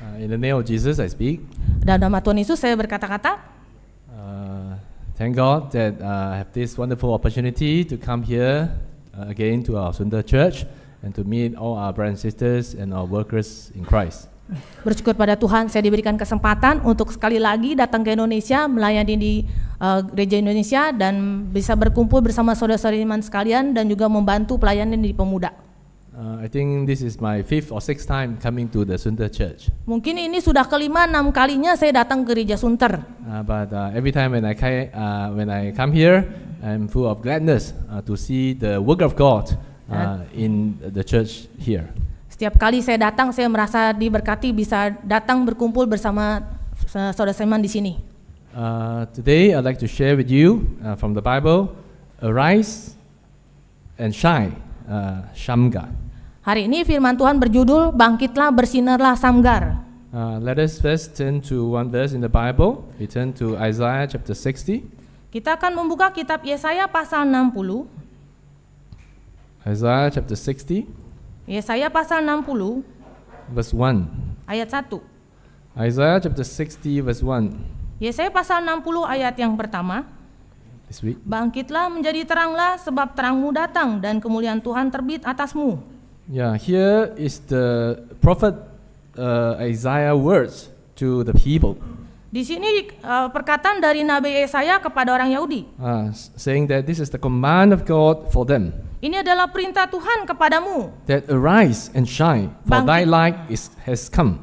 Uh, in the name of Jesus, I speak. Dalam nama Tuhan Yesus saya berkata-kata. Uh, thank God that uh, I have this wonderful opportunity to come here uh, again to our Sunda Church and to meet all our brothers and sisters and our workers in Christ. Bersyukur pada Tuhan saya diberikan kesempatan untuk sekali lagi datang ke Indonesia melayani di uh, gereja Indonesia dan bisa berkumpul bersama saudara-saudari iman sekalian dan juga membantu pelayanan di pemuda. Uh, I think this is my fifth or sixth time coming to the Sunter Church. Mungkin ini sudah kelima enam kalinya saya datang ke gereja Sunter. Uh, but uh, every time when I uh, when I come here, I'm full of gladness uh, to see the work of God uh, in the church here. Setiap kali saya datang, saya merasa diberkati bisa datang berkumpul bersama saudara Seman di sini. Uh, today I'd like to share with you uh, from the Bible, arise and shine, uh, Shamgar. Hari ini firman Tuhan berjudul Bangkitlah bersinarlah Samgar. Uh, let us first turn to one verse in the Bible. We turn to Isaiah chapter 60. Kita akan membuka kitab Yesaya pasal 60. Isaiah chapter 60. Yesaya pasal 60. Verse 1. Ayat 1. Isaiah chapter 60 verse 1. Yesaya pasal 60 ayat yang pertama. This week. Bangkitlah menjadi teranglah sebab terangmu datang dan kemuliaan Tuhan terbit atasmu. Yeah, here is the prophet uh, Isaiah words to the people. Di sini uh, perkataan dari Nabi Yesaya kepada orang Yahudi. Uh, saying that this is the command of God for them. Ini adalah perintah Tuhan kepadamu. That arise and shine, for Bangkit. thy light is, has come.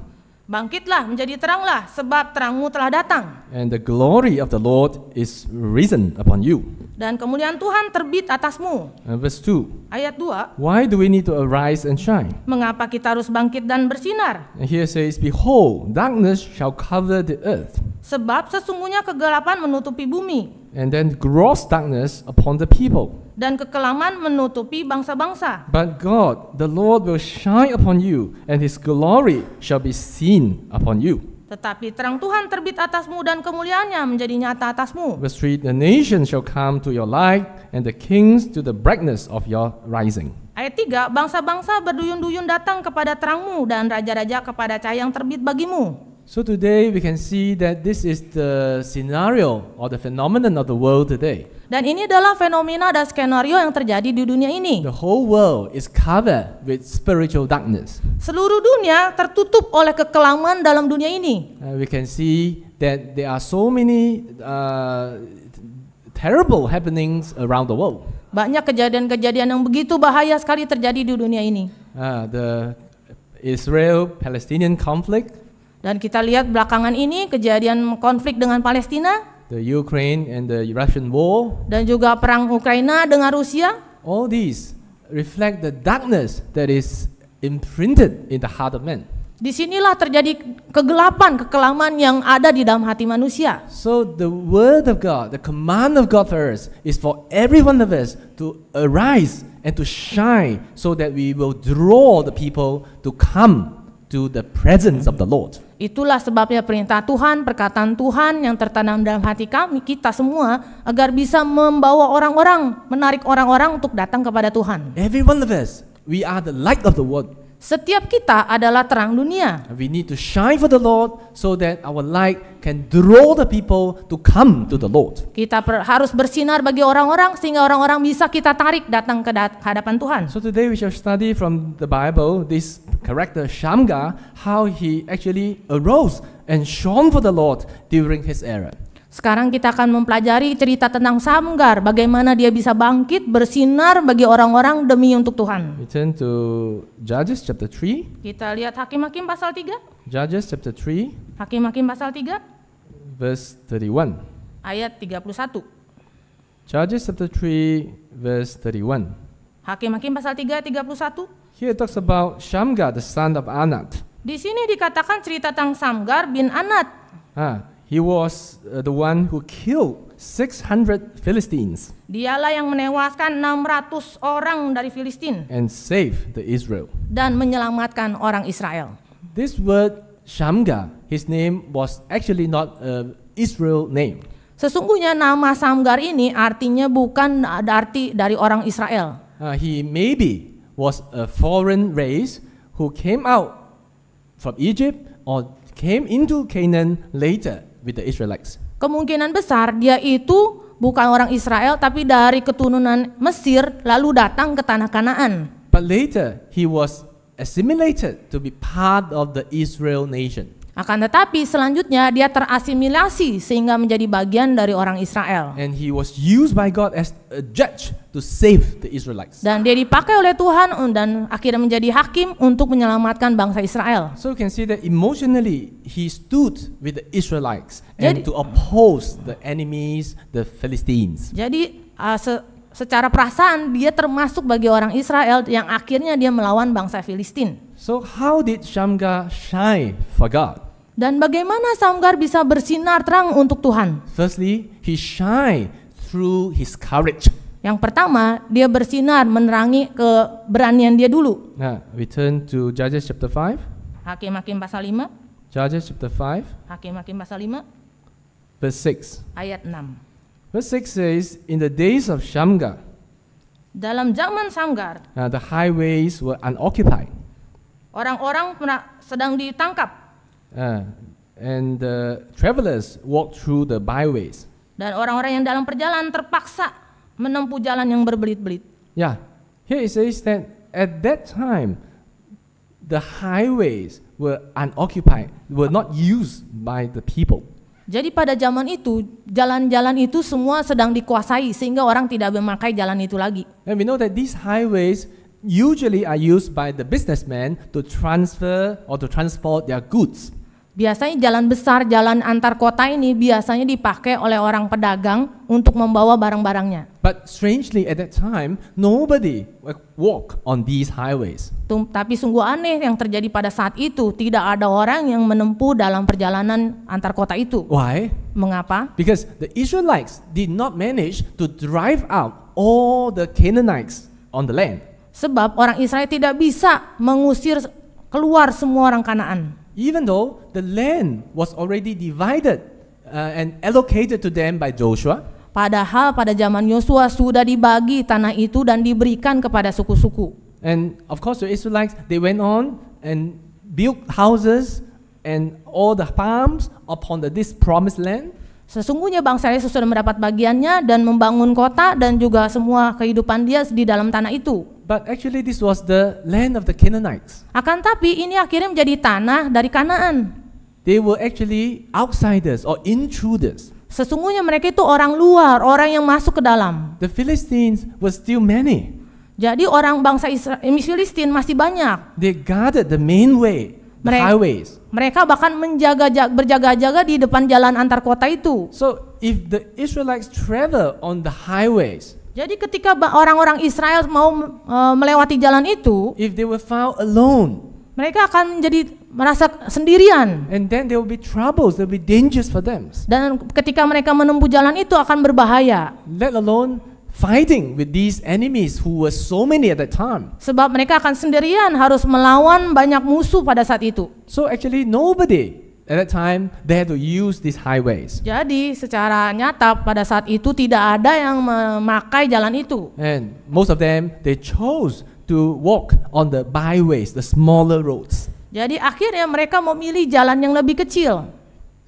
Bangkitlah, menjadi teranglah, sebab terangmu telah datang. And the glory of the Lord is risen upon you. Dan kemuliaan Tuhan terbit atasmu. And uh, verse 2. Ayat 2. Why do we need to arise and shine? Mengapa kita harus bangkit dan bersinar? And here says, Behold, darkness shall cover the earth. Sebab sesungguhnya kegelapan menutupi bumi. And then gross darkness upon the people dan kekelaman menutupi bangsa-bangsa. But God, the Lord will shine upon you and his glory shall be seen upon you. Tetapi terang Tuhan terbit atasmu dan kemuliaannya menjadi nyata atasmu. Verse 3, the nations shall come to your light and the kings to the brightness of your rising. Ayat 3, bangsa-bangsa berduyun-duyun datang kepada terangmu dan raja-raja kepada cahaya yang terbit bagimu. So today we can see that this is the scenario or the phenomenon of the world today. Dan ini adalah fenomena dan skenario yang terjadi di dunia ini. The whole world is covered with spiritual darkness. Seluruh dunia tertutup oleh kekelaman dalam dunia ini. Uh, we can see that there are so many uh, terrible happenings around the world. Banyak kejadian-kejadian yang begitu bahaya sekali terjadi di dunia ini. Uh, the Israel-Palestinian conflict. Dan kita lihat belakangan ini kejadian konflik dengan Palestina the Ukraine and the Russian war, dan juga perang Ukraina dengan Rusia, all these reflect the darkness that is imprinted in the heart of man. Disinilah terjadi kegelapan, kekelaman yang ada di dalam hati manusia. So the word of God, the command of God for us is for every one of us to arise and to shine so that we will draw the people to come to the presence of the Lord. Itulah sebabnya perintah Tuhan, perkataan Tuhan yang tertanam dalam hati kami, kita semua, agar bisa membawa orang-orang, menarik orang-orang untuk datang kepada Tuhan. Every one of us, we are the light of the world. Setiap kita adalah terang dunia. We need to shine for the Lord so that our light can draw the people to come to the Lord. Kita harus bersinar bagi orang-orang sehingga orang-orang bisa kita tarik datang ke hadapan Tuhan. So today we shall study from the Bible this character Shamgar how he actually arose and shone for the Lord during his era. Sekarang kita akan mempelajari cerita tentang Samgar, bagaimana dia bisa bangkit bersinar bagi orang-orang demi untuk Tuhan. We turn to Judges chapter 3. Kita lihat Hakim-hakim pasal 3. Judges chapter 3. Hakim-hakim pasal 3. Verse 31. Ayat 31. Judges chapter 3 verse 31. Hakim-hakim pasal 3 ayat 31. Here it talks about Shamgar the son of Anat. Di sini dikatakan cerita tentang Samgar bin Anat. Ah, He was uh, the one who killed 600 Philistines. Dialah yang menewaskan 600 orang dari Filistin. And save the Israel. Dan menyelamatkan orang Israel. This word Shamgar, his name was actually not a Israel name. Sesungguhnya nama Samgar ini artinya bukan arti dari orang Israel. Uh, he maybe was a foreign race who came out from Egypt or came into Canaan later with the Israelites. Kemungkinan besar dia itu bukan orang Israel tapi dari keturunan Mesir lalu datang ke tanah Kanaan. But later he was assimilated to be part of the Israel nation. Akan tetapi selanjutnya dia terasimilasi sehingga menjadi bagian dari orang Israel. And he was used by God as a judge to save the Israelites. Dan dia dipakai oleh Tuhan dan akhirnya menjadi hakim untuk menyelamatkan bangsa Israel. So you can see that emotionally he stood with the Israelites jadi, and to oppose the enemies, the Philistines. Jadi uh, se secara perasaan dia termasuk bagi orang Israel yang akhirnya dia melawan bangsa Filistin. So how did Shamgar shine for God? Dan bagaimana Samgar bisa bersinar terang untuk Tuhan? Firstly, he shine through his courage. Yang pertama, dia bersinar menerangi keberanian dia dulu. Nah, we turn to Judges chapter 5. Hakim-hakim pasal 5. Judges chapter 5. Hakim-hakim pasal 5. Verse 6. Ayat 6. Verse 6 says, In the days of Shamgar, dalam zaman Samgar, uh, the highways were unoccupied. Orang-orang sedang ditangkap. Uh, and the travelers walk through the byways. Dan orang-orang yang dalam perjalanan terpaksa menempuh jalan yang berbelit-belit. Yeah, here it says that at that time the highways were unoccupied, were not used by the people. Jadi pada zaman itu jalan-jalan itu semua sedang dikuasai sehingga orang tidak memakai jalan itu lagi. And we know that these highways usually are used by the businessmen to transfer or to transport their goods. Biasanya jalan besar, jalan antar kota ini biasanya dipakai oleh orang pedagang untuk membawa barang-barangnya. But strangely at that time, nobody walk on these highways. Tum, tapi sungguh aneh yang terjadi pada saat itu, tidak ada orang yang menempuh dalam perjalanan antar kota itu. Why? Mengapa? Because the Israelites did not manage to drive out all the Canaanites on the land. Sebab orang Israel tidak bisa mengusir keluar semua orang Kanaan. Even though the land was already divided uh, and allocated to them by Joshua. Padahal pada zaman Yosua sudah dibagi tanah itu dan diberikan kepada suku-suku. And of course the Israelites they went on and built houses and all the farms upon the, this promised land. Sesungguhnya bangsa Yesus sudah mendapat bagiannya dan membangun kota dan juga semua kehidupan dia di dalam tanah itu. But actually this was the land of the Canaanites. Akan tapi ini akhirnya menjadi tanah dari Kanaan. They were actually outsiders or intruders. Sesungguhnya mereka itu orang luar, orang yang masuk ke dalam. The Philistines were still many. Jadi orang bangsa Israel, eh, Filistin masih banyak. They guarded the main way mereka, highways. Mereka bahkan menjaga berjaga-jaga di depan jalan antar kota itu. So if the Israelites travel on the highways, jadi ketika orang-orang Israel mau uh, melewati jalan itu, if they were found alone, mereka akan menjadi merasa sendirian. And then there will be troubles, there will be dangers for them. Dan ketika mereka menempuh jalan itu akan berbahaya. Let alone fighting with these enemies who were so many at that time. Sebab mereka akan sendirian harus melawan banyak musuh pada saat itu. So actually nobody at that time they had to use these highways. Jadi secara nyata pada saat itu tidak ada yang memakai jalan itu. And most of them they chose to walk on the byways, the smaller roads. Jadi akhirnya mereka memilih jalan yang lebih kecil.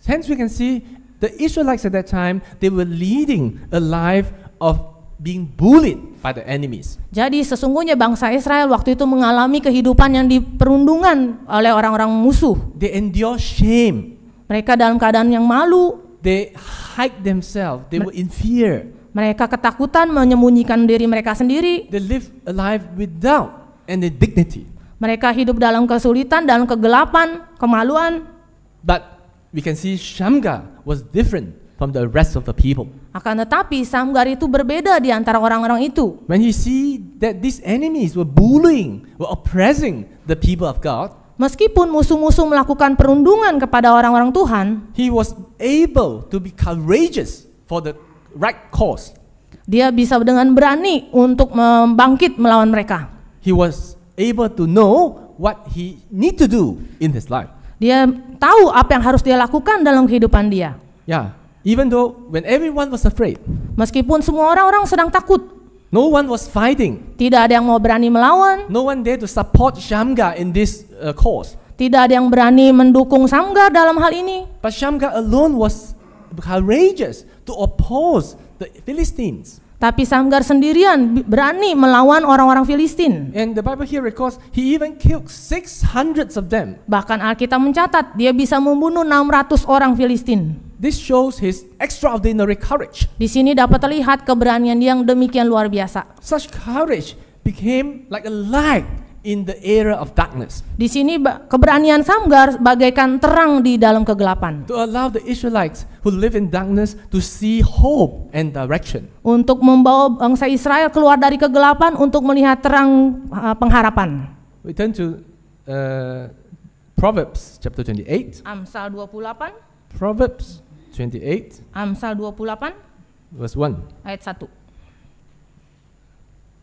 Hence we can see the Israelites at that time they were leading a life of being bullied by the enemies. Jadi sesungguhnya bangsa Israel waktu itu mengalami kehidupan yang diperundungan oleh orang-orang musuh. They endure shame. Mereka dalam keadaan yang malu. They hide themselves. They were in fear. Mereka ketakutan menyembunyikan diri mereka sendiri. They live a life without any dignity. Mereka hidup dalam kesulitan, dalam kegelapan, kemaluan. But we can see Shamgar was different from the rest of the people. Akan tetapi Samgar itu berbeda di antara orang-orang itu. When you see that these enemies were bullying, were oppressing the people of God, meskipun musuh-musuh melakukan perundungan kepada orang-orang Tuhan, he was able to be courageous for the right cause. Dia bisa dengan berani untuk membangkit melawan mereka. He was able to know what he need to do in his life. Dia tahu apa yang harus dia lakukan dalam kehidupan dia. Ya, yeah, Even though when everyone was afraid. Meskipun semua orang-orang sedang takut. No one was fighting. Tidak ada yang mau berani melawan. No one dared to support Shamga in this uh, cause. Tidak ada yang berani mendukung Shamga dalam hal ini. But Shamga alone was courageous to oppose the Philistines. Tapi Samgar sendirian berani melawan orang-orang Filistin. And the Bible here records he even killed 600 of them. Bahkan Alkitab mencatat dia bisa membunuh 600 orang Filistin. This shows his extraordinary courage. Di sini dapat terlihat keberanian yang demikian luar biasa. Such courage became like a light in the era of darkness. Di sini keberanian Samgar bagaikan terang di dalam kegelapan. To allow the Israelites who live in darkness to see hope and direction. Untuk membawa bangsa Israel keluar dari kegelapan untuk melihat terang uh, pengharapan. We turn to uh, Proverbs chapter 28. Amsal 28. Proverbs 28. Amsal 28. Verse 1. Ayat 1.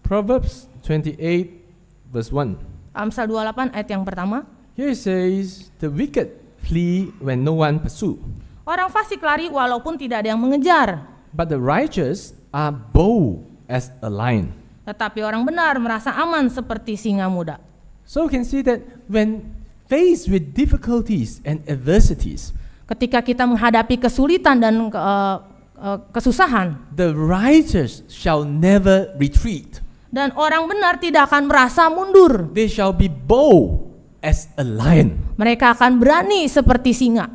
Proverbs 28 verse 1. Amsal 28 ayat yang pertama. Here it says, the wicked flee when no one pursue. Orang fasik lari walaupun tidak ada yang mengejar. But the righteous are bold as a lion. Tetapi orang benar merasa aman seperti singa muda. So we can see that when faced with difficulties and adversities, ketika kita menghadapi kesulitan dan uh, uh, kesusahan. The righteous shall never retreat. Dan orang benar tidak akan merasa mundur. They shall be bold as a lion. Mereka akan berani seperti singa.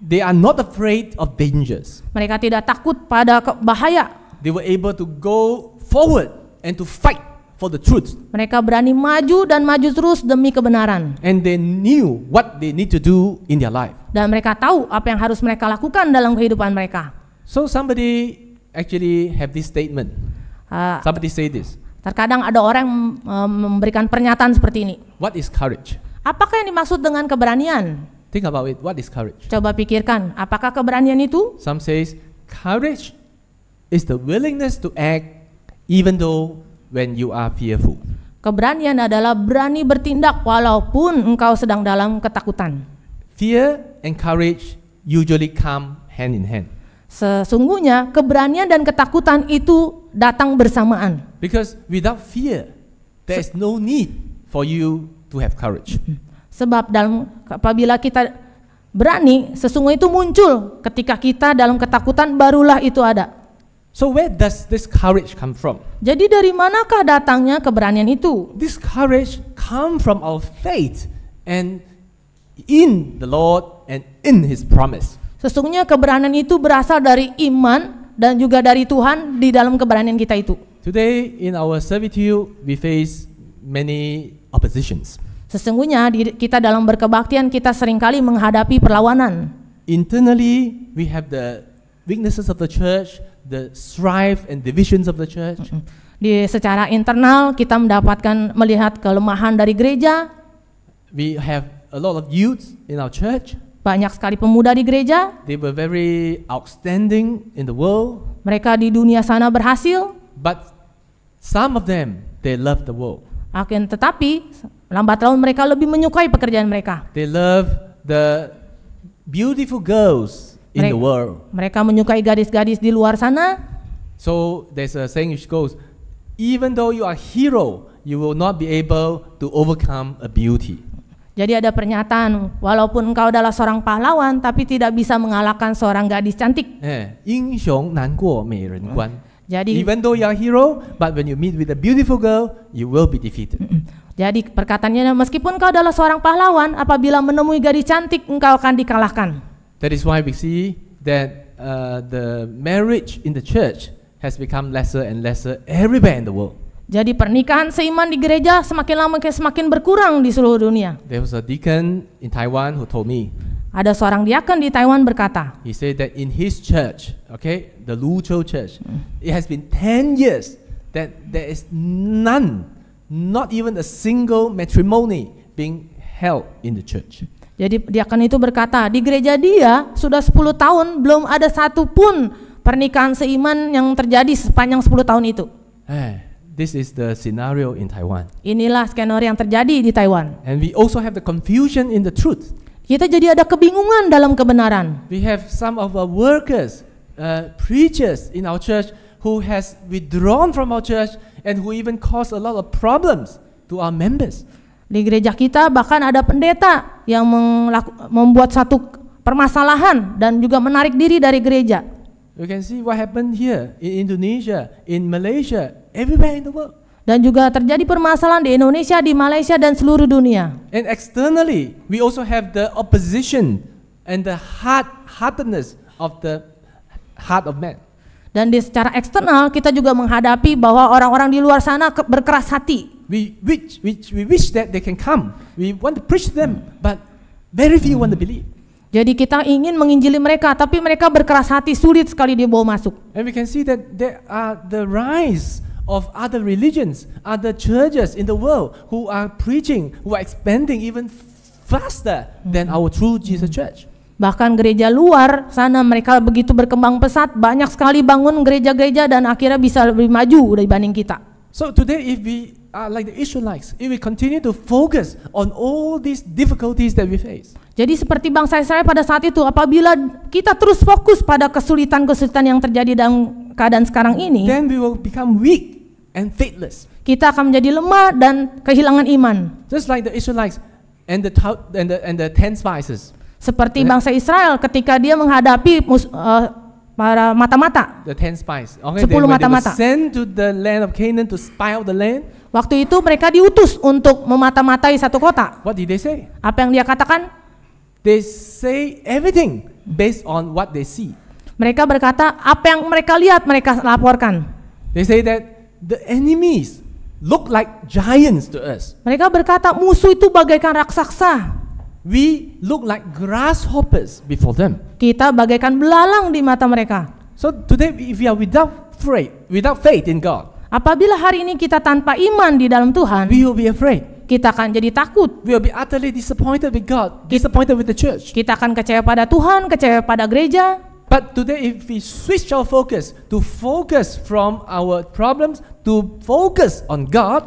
They are not afraid of dangers. Mereka tidak takut pada bahaya. They were able to go forward and to fight for the truth. Mereka berani maju dan maju terus demi kebenaran. And they knew what they need to do in their life. Dan mereka tahu apa yang harus mereka lakukan dalam kehidupan mereka. So somebody actually have this statement. Uh, somebody say this. Terkadang ada orang yang eh, memberikan pernyataan seperti ini. What is courage? Apakah yang dimaksud dengan keberanian? Think about it. What is courage? Coba pikirkan, apakah keberanian itu? Some says courage is the willingness to act even though when you are fearful. Keberanian adalah berani bertindak walaupun engkau sedang dalam ketakutan. Fear and courage usually come hand in hand. Sesungguhnya keberanian dan ketakutan itu datang bersamaan. Because without fear, there is no need for you to have courage. Sebab dalam apabila kita berani, sesungguhnya itu muncul ketika kita dalam ketakutan barulah itu ada. So where does this courage come from? Jadi dari manakah datangnya keberanian itu? This courage come from our faith and in the Lord and in his promise. Sesungguhnya keberanian itu berasal dari iman dan juga dari Tuhan di dalam keberanian kita itu. Today in our servitude we face many oppositions. Sesungguhnya di, kita dalam berkebaktian kita seringkali menghadapi perlawanan. Internally we have the weaknesses of the church the strife and divisions of the church. Mm -mm. Di secara internal kita mendapatkan melihat kelemahan dari gereja. We have a lot of youth in our church. Banyak sekali pemuda di gereja. They were very outstanding in the world. Mereka di dunia sana berhasil. But some of them they love the world. Akan tetapi lambat laun mereka lebih menyukai pekerjaan mereka. They love the beautiful girls in mereka, the world. Mereka menyukai gadis-gadis di luar sana. So there's a saying which goes, even though you are hero, you will not be able to overcome a beauty. Jadi ada pernyataan, walaupun engkau adalah seorang pahlawan, tapi tidak bisa mengalahkan seorang gadis cantik. Eh, 英雄难过美人关. Jadi, even though you are hero, but when you meet with a beautiful girl, you will be defeated. Jadi perkataannya, meskipun kau adalah seorang pahlawan, apabila menemui gadis cantik, engkau akan dikalahkan. That is why we see that uh, the marriage in the church has become lesser and lesser everywhere in the world. Jadi pernikahan seiman di gereja semakin lama semakin berkurang di seluruh dunia. There was a deacon in Taiwan who told me. Ada seorang diaken di Taiwan berkata. He said that in his church, okay, the Lucho Church, it has been 10 years that there is none, not even a single matrimony being held in the church. Jadi diakan itu berkata, di gereja dia sudah 10 tahun belum ada satu pun pernikahan seiman yang terjadi sepanjang 10 tahun itu. Eh, this is the scenario in Taiwan. Inilah skenario yang terjadi di Taiwan. And we also have the confusion in the truth. Kita jadi ada kebingungan dalam kebenaran. We have some of our workers, uh, preachers in our church who has withdrawn from our church and who even caused a lot of problems to our members. Di gereja kita bahkan ada pendeta yang membuat satu permasalahan dan juga menarik diri dari gereja. You can see what happened here in Indonesia, in Malaysia, everywhere in the world. Dan juga terjadi permasalahan di Indonesia, di Malaysia dan seluruh dunia. And externally, we also have the opposition and the hard-heartedness of the heart of man. Dan di secara eksternal kita juga menghadapi bahwa orang-orang di luar sana berkeras hati. We wish, we, we wish that they can come. We want to preach to them, but very few want to believe. Jadi kita ingin menginjili mereka, tapi mereka berkeras hati, sulit sekali dia bawa masuk. And we can see that there are the rise of other religions, other churches in the world who are preaching, who are expanding even faster than our true Jesus hmm. Church. Bahkan gereja luar sana mereka begitu berkembang pesat, banyak sekali bangun gereja-gereja dan akhirnya bisa lebih maju dibanding kita. So today if we uh, like the Israelites, it will continue to focus on all these difficulties that we face. Jadi seperti bangsa Israel pada saat itu, apabila kita terus fokus pada kesulitan-kesulitan yang terjadi dalam keadaan sekarang ini, then we will become weak and faithless. Kita akan menjadi lemah dan kehilangan iman. Just like the Israelites and the and the and the ten spices. Seperti bangsa Israel ketika dia menghadapi mus, uh, para mata-mata. The ten spies. Okay, Sepuluh mata-mata. Sent to the land of Canaan to spy out the land. Waktu itu mereka diutus untuk memata-matai satu kota. What did they say? Apa yang dia katakan? They say everything based on what they see. Mereka berkata apa yang mereka lihat mereka laporkan. They say that the enemies look like giants to us. Mereka berkata musuh itu bagaikan raksasa. We look like grasshoppers before them. Kita bagaikan belalang di mata mereka. So today if we are without faith, without faith in God. Apabila hari ini kita tanpa iman di dalam Tuhan, we will be afraid. Kita akan jadi takut. We will be utterly disappointed with God, disappointed with the church. Kita akan kecewa pada Tuhan, kecewa pada gereja. But today if we switch our focus to focus from our problems to focus on God,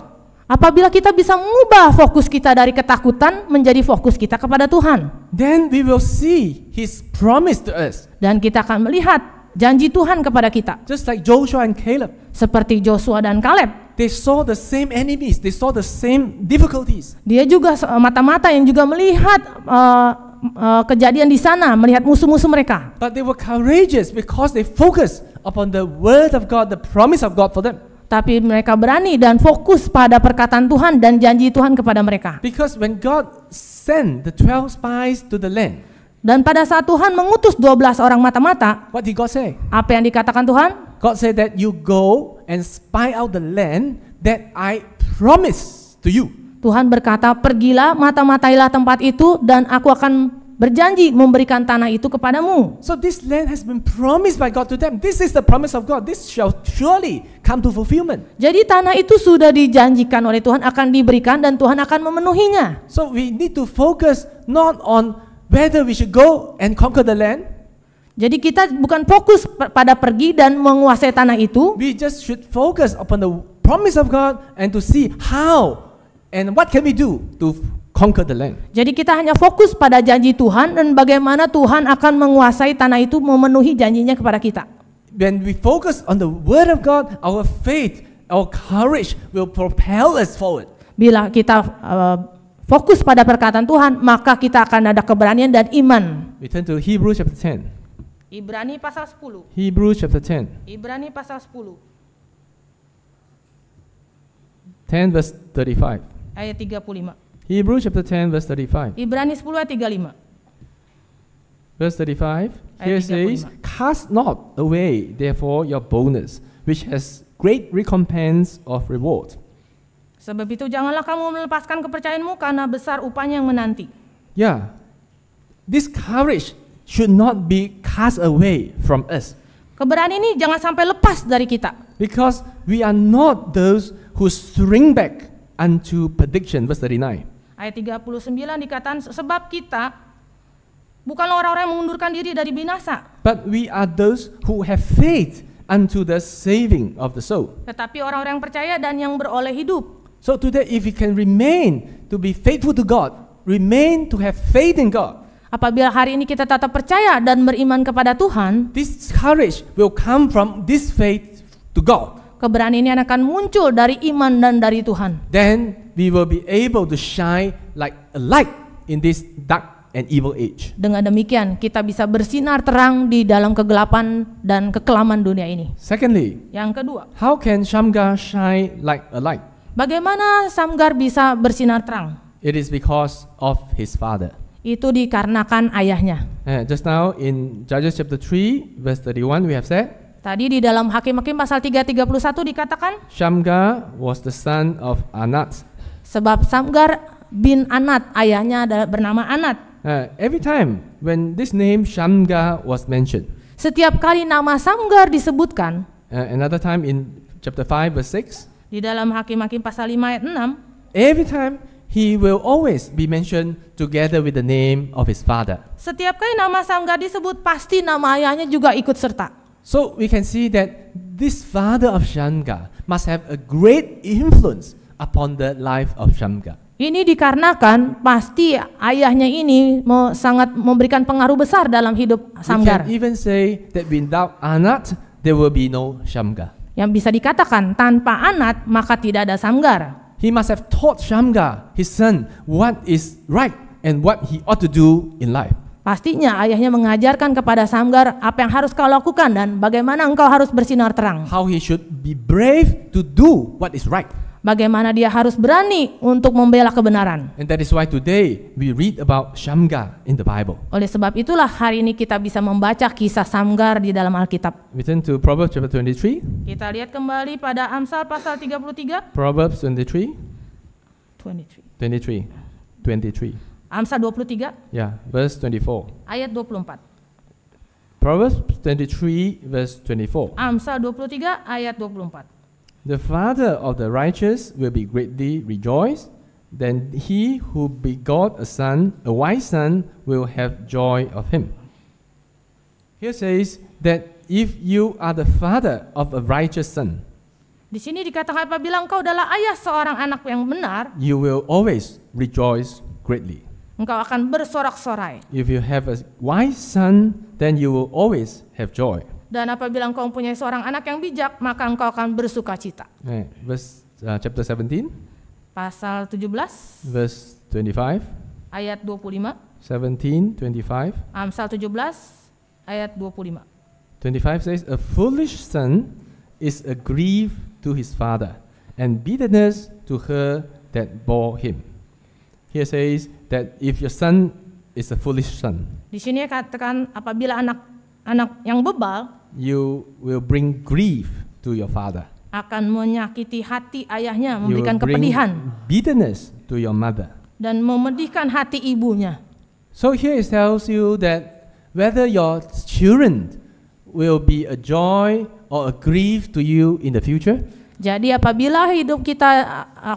Apabila kita bisa mengubah fokus kita dari ketakutan menjadi fokus kita kepada Tuhan. Then we will see his promise to us. Dan kita akan melihat janji Tuhan kepada kita. Just like Joshua and Caleb. Seperti Joshua dan Caleb. They saw the same enemies, they saw the same difficulties. Dia juga eh, mata-mata yang juga melihat uh, uh, kejadian di sana, melihat musuh-musuh mereka. But they were courageous because they focused upon the word of God, the promise of God for them tapi mereka berani dan fokus pada perkataan Tuhan dan janji Tuhan kepada mereka. Because when God sent the 12 spies to the land. Dan pada saat Tuhan mengutus 12 orang mata-mata, what did God say? Apa yang dikatakan Tuhan? God said that you go and spy out the land that I promise to you. Tuhan berkata, "Pergilah, mata-matailah tempat itu dan aku akan berjanji memberikan tanah itu kepadamu. So this land has been promised by God to them. This is the promise of God. This shall surely come to fulfillment. Jadi tanah itu sudah dijanjikan oleh Tuhan akan diberikan dan Tuhan akan memenuhinya. So we need to focus not on whether we should go and conquer the land. Jadi kita bukan fokus pada pergi dan menguasai tanah itu. We just should focus upon the promise of God and to see how and what can we do to conquer the land. Jadi kita hanya fokus pada janji Tuhan dan bagaimana Tuhan akan menguasai tanah itu memenuhi janjinya kepada kita. When we focus on the word of God, our faith, our courage will propel us forward. Bila kita uh, fokus pada perkataan Tuhan, maka kita akan ada keberanian dan iman. We turn to Hebrews chapter 10. Ibrani pasal 10. Hebrews chapter 10. Ibrani pasal 10. 10 verse 35. Ayat 35. Hebrew chapter 10 verse 35. Ibrani 10 ayat 35. Verse 35, here says, Cast not away therefore your bonus, which has great recompense of reward. Sebab itu janganlah kamu melepaskan kepercayaanmu karena besar upahnya yang menanti. Yeah. This courage should not be cast away from us. Keberanian ini jangan sampai lepas dari kita. Because we are not those who shrink back unto prediction verse 39. Ayat 39 dikatakan sebab kita bukan orang-orang yang mengundurkan diri dari binasa. But we are those who have faith unto the saving of the soul. Tetapi orang-orang yang percaya dan yang beroleh hidup. So today if we can remain to be faithful to God, remain to have faith in God. Apabila hari ini kita tetap percaya dan beriman kepada Tuhan, this courage will come from this faith to God. Keberanian ini akan muncul dari iman dan dari Tuhan. Then we will be able to shine like a light in this dark and evil age. Dengan demikian, kita bisa bersinar terang di dalam kegelapan dan kekelaman dunia ini. Secondly, yang kedua, how can Shamgar shine like a light? Bagaimana Samgar bisa bersinar terang? It is because of his father. Itu dikarenakan ayahnya. And eh, just now in Judges chapter 3 verse 31 we have said Tadi di dalam Hakim-hakim pasal 331 dikatakan Shamgar was the son of Anat Sebab Samgar bin Anat, ayahnya adalah bernama Anat. Uh, every time when this name Shamgar was mentioned. Setiap kali nama Samgar disebutkan. Uh, another time in chapter 5 verse 6. Di dalam Hakim-hakim pasal 5 ayat 6. Every time he will always be mentioned together with the name of his father. Setiap kali nama Samgar disebut, pasti nama ayahnya juga ikut serta. So we can see that this father of Shamgar must have a great influence upon the life of Shamgar. Ini dikarenakan pasti ayahnya ini mau sangat memberikan pengaruh besar dalam hidup Samgar. We can even say that without Anat there will be no Shamgar. Yang bisa dikatakan tanpa Anat maka tidak ada Samgar. He must have taught Shamgar his son what is right and what he ought to do in life. Pastinya ayahnya mengajarkan kepada Samgar apa yang harus kau lakukan dan bagaimana engkau harus bersinar terang. How he should be brave to do what is right bagaimana dia harus berani untuk membela kebenaran. And that is why today we read about Shamgar in the Bible. Oleh sebab itulah hari ini kita bisa membaca kisah Samgar di dalam Alkitab. We turn to Proverbs chapter 23. Kita lihat kembali pada Amsal pasal 33. Proverbs 23. 23. 23. 23. Amsal 23. Yeah, verse 24. Ayat 24. Proverbs 23 verse 24. Amsal 23 ayat 24. The father of the righteous will be greatly rejoiced. Then he who begot a son, a wise son, will have joy of him. Here says that if you are the father of a righteous son, Di sini dikatakan apabila engkau adalah ayah seorang anak yang benar, you will always rejoice greatly. Engkau akan bersorak-sorai. If you have a wise son, then you will always have joy. Dan apabila engkau mempunyai seorang anak yang bijak, maka engkau akan bersuka cita. Right. Verse uh, chapter 17. Pasal 17. Verse 25. Ayat 25. 17, 25. Amsal 17 ayat 25. 25 says, A foolish son is a grief to his father, and bitterness to her that bore him. Here says that if your son is a foolish son. Di sini katakan apabila anak anak yang bebal you will bring grief to your father. Akan menyakiti hati ayahnya, memberikan you will bring kepedihan. bitterness to your mother. Dan memedihkan hati ibunya. So here it tells you that whether your children will be a joy or a grief to you in the future. Jadi apabila hidup kita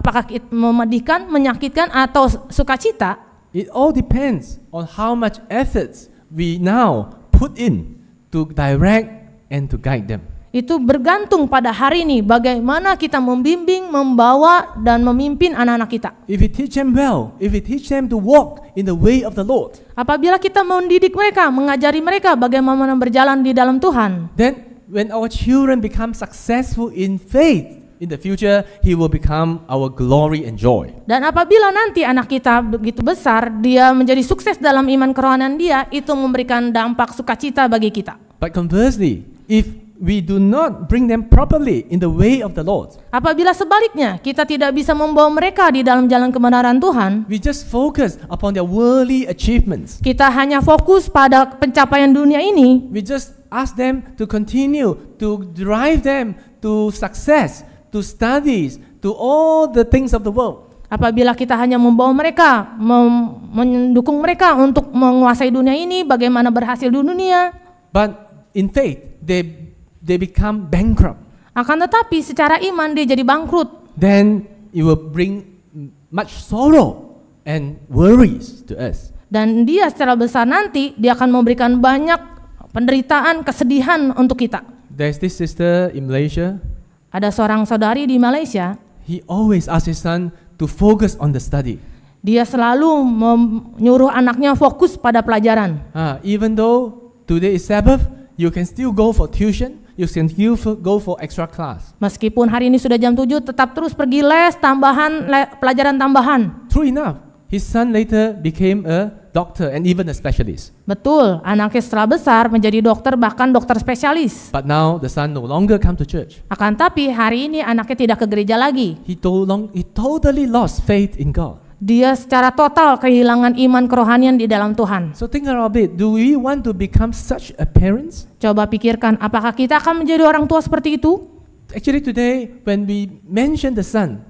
apakah memedihkan, menyakitkan atau sukacita? It all depends on how much efforts we now put in to direct and to guide them. Itu bergantung pada hari ini bagaimana kita membimbing, membawa dan memimpin anak-anak kita. If we teach them well, if we teach them to walk in the way of the Lord. Apabila kita mendidik mereka, mengajari mereka bagaimana berjalan di dalam Tuhan. Then when our children become successful in faith, In the future, he will become our glory and joy. Dan apabila nanti anak kita begitu besar, dia menjadi sukses dalam iman kerohanian dia, itu memberikan dampak sukacita bagi kita. But conversely, if we do not bring them properly in the way of the Lord. Apabila sebaliknya kita tidak bisa membawa mereka di dalam jalan kebenaran Tuhan, we just focus upon their worldly achievements. Kita hanya fokus pada pencapaian dunia ini. We just ask them to continue to drive them to success, to studies, to all the things of the world. Apabila kita hanya membawa mereka, mem mendukung mereka untuk menguasai dunia ini, bagaimana berhasil di dunia. But in faith they they become bankrupt. Akan tetapi secara iman dia jadi bangkrut. Then it will bring much sorrow and worries to us. Dan dia secara besar nanti dia akan memberikan banyak penderitaan, kesedihan untuk kita. There's this sister in Malaysia. Ada seorang saudari di Malaysia. He always asks his son to focus on the study. Dia selalu menyuruh anaknya fokus pada pelajaran. Ah, even though today is Sabbath, You can still go for tuition, you can still go for extra class. Meskipun hari ini sudah jam 7, tetap terus pergi les tambahan le, pelajaran tambahan. True enough, his son later became a doctor and even a specialist. Betul, anaknya setelah besar menjadi dokter bahkan dokter spesialis. But now the son no longer come to church. Akan tapi hari ini anaknya tidak ke gereja lagi. He, long, he totally lost faith in God dia secara total kehilangan iman kerohanian di dalam Tuhan. So think about it. Do we want to become such a parents? Coba pikirkan, apakah kita akan menjadi orang tua seperti itu? Actually today when we mention the son,